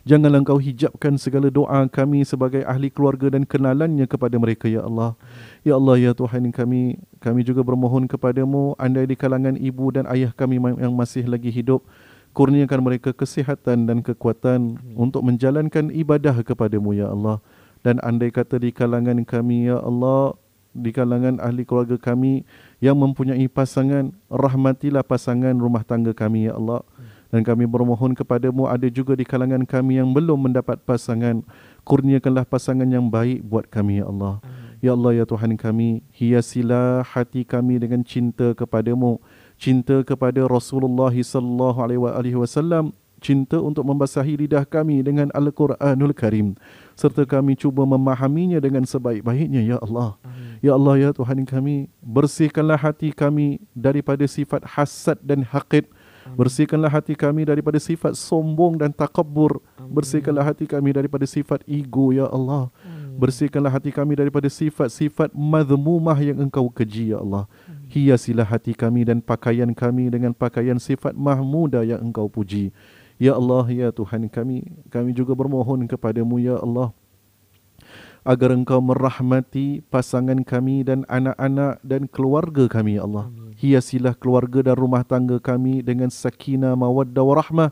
Janganlah engkau hijabkan segala doa kami sebagai ahli keluarga dan kenalannya kepada mereka, Ya Allah. Ya Allah, Ya Tuhan kami, kami juga bermohon kepadamu, andai di kalangan ibu dan ayah kami yang masih lagi hidup, kurniakan mereka kesihatan dan kekuatan Amin. untuk menjalankan ibadah kepadamu, Ya Allah. Dan andai kata di kalangan kami, Ya Allah, di kalangan ahli keluarga kami yang mempunyai pasangan, rahmatilah pasangan rumah tangga kami, Ya Allah dan kami bermohon kepadamu ada juga di kalangan kami yang belum mendapat pasangan kurniakanlah pasangan yang baik buat kami ya Allah Amin. ya Allah ya Tuhan kami hiasilah hati kami dengan cinta kepadamu cinta kepada Rasulullah sallallahu alaihi wasallam cinta untuk membasahi lidah kami dengan Al-Quranul Karim serta kami cuba memahaminya dengan sebaik-baiknya ya Allah. Amin. Ya Allah ya Tuhan kami, bersihkanlah hati kami daripada sifat hasad dan haqid. Bersihkanlah hati kami daripada sifat sombong dan takabur. Bersihkanlah hati kami daripada sifat ego, Ya Allah. Bersihkanlah hati kami daripada sifat-sifat madhumah yang engkau keji, Ya Allah. Hiasilah hati kami dan pakaian kami dengan pakaian sifat mahmuda yang engkau puji. Ya Allah, Ya Tuhan kami, kami juga bermohon kepadamu, Ya Allah agar engkau merahmati pasangan kami dan anak-anak dan keluarga kami ya Allah. Hiasilah keluarga dan rumah tangga kami dengan sakinah mawaddah warahmah.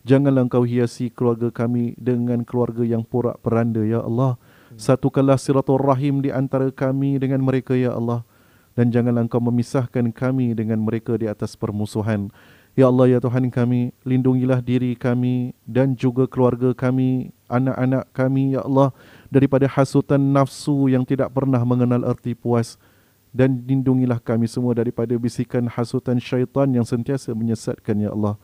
Janganlah engkau hiasi keluarga kami dengan keluarga yang porak peranda ya Allah. Satukanlah siratul rahim di antara kami dengan mereka ya Allah. Dan janganlah engkau memisahkan kami dengan mereka di atas permusuhan. Ya Allah ya Tuhan kami, lindungilah diri kami dan juga keluarga kami, anak-anak kami ya Allah daripada hasutan nafsu yang tidak pernah mengenal erti puas dan lindungilah kami semua daripada bisikan hasutan syaitan yang sentiasa menyesatkan ya Allah.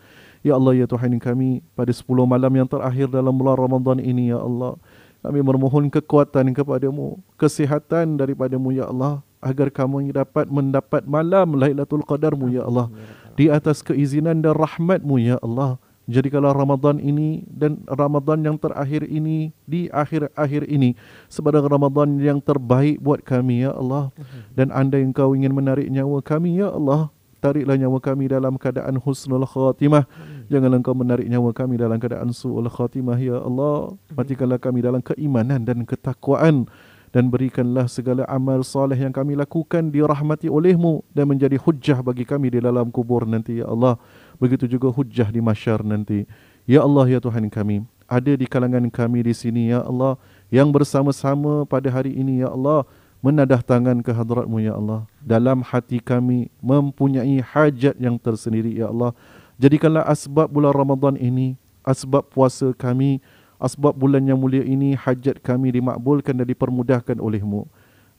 Ya Allah ya Tuhan kami pada 10 malam yang terakhir dalam bulan Ramadan ini ya Allah. Kami memohon kekuatan kepadamu, kesihatan daripadamu ya Allah agar kamu dapat mendapat malam Lailatul Qadarmu ya Allah di atas keizinan dan rahmatmu Ya Allah. Jadikanlah Ramadan ini dan Ramadan yang terakhir ini di akhir-akhir ini sebagai Ramadan yang terbaik buat kami ya Allah. Dan anda yang kau ingin menarik nyawa kami ya Allah, tariklah nyawa kami dalam keadaan husnul khatimah. Janganlah kau menarik nyawa kami dalam keadaan suul khatimah ya Allah. Matikanlah kami dalam keimanan dan ketakwaan dan berikanlah segala amal soleh yang kami lakukan dirahmati olehmu dan menjadi hujah bagi kami di dalam kubur nanti ya Allah. Begitu juga hujah di masyar nanti. Ya Allah, Ya Tuhan kami. Ada di kalangan kami di sini, Ya Allah. Yang bersama-sama pada hari ini, Ya Allah. Menadah tangan ke hadratmu, Ya Allah. Dalam hati kami mempunyai hajat yang tersendiri, Ya Allah. Jadikanlah asbab bulan Ramadan ini, asbab puasa kami, asbab bulan yang mulia ini, hajat kami dimakbulkan dan dipermudahkan olehmu.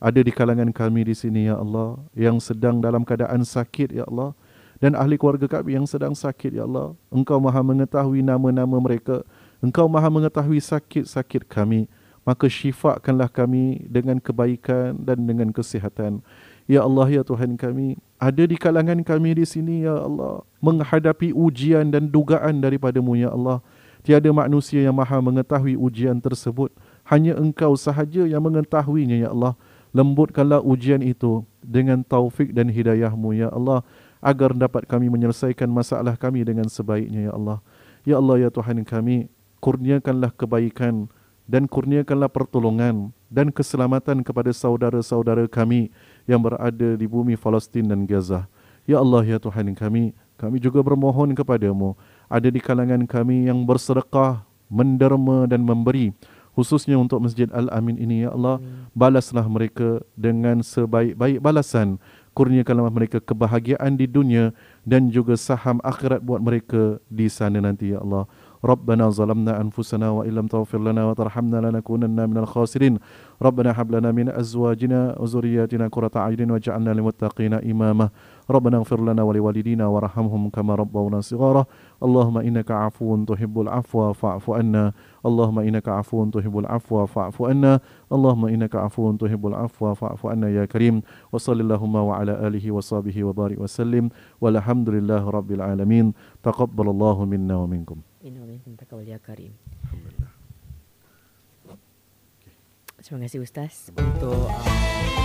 Ada di kalangan kami di sini, Ya Allah. Yang sedang dalam keadaan sakit, Ya Allah. Ya Allah dan ahli keluarga kami yang sedang sakit ya Allah engkau maha mengetahui nama-nama mereka engkau maha mengetahui sakit-sakit kami maka syifakanlah kami dengan kebaikan dan dengan kesihatan ya Allah ya Tuhan kami ada di kalangan kami di sini ya Allah menghadapi ujian dan dugaan daripadamu ya Allah tiada manusia yang maha mengetahui ujian tersebut hanya engkau sahaja yang mengetahuinya ya Allah lembutkanlah ujian itu dengan taufik dan hidayahmu ya Allah agar dapat kami menyelesaikan masalah kami dengan sebaiknya ya Allah. Ya Allah ya Tuhan kami, kurniakanlah kebaikan dan kurniakanlah pertolongan dan keselamatan kepada saudara-saudara kami yang berada di bumi Palestin dan Gaza. Ya Allah ya Tuhan kami, kami juga bermohon kepadamu ada di kalangan kami yang bersedekah, menderma dan memberi khususnya untuk Masjid Al-Amin ini ya Allah, hmm. balaslah mereka dengan sebaik-baik balasan kurniakanlah mereka kebahagiaan di dunia dan juga saham akhirat buat mereka di sana nanti ya Allah. ربنا ظلمنا انفسنا وان لم تغفر لنا وترحمنا لنكونن من الخاسرين ربنا هب لنا من ازواجنا وذرياتنا قرة عين واجعلنا للمتقين اماما ربنا اغفر لنا ولوالدينا وارحمهم كما ربونا صغارا اللهم انك عفو تحب العفو فاعف عنا Allahumma innaka afuwun tuhibbul afwa fa'fu anna Allahumma innaka afuwun tuhibbul afwa fa'fu anna ya karim wa sallallahu wa ala alihi wa sahbihi wa barik wa sallim walhamdulillah rabbil alamin taqabbalallahu minna wa minkum inna minkum taqabbal ya karim alhamdulillah Terima kasih Ustaz Untuk uh...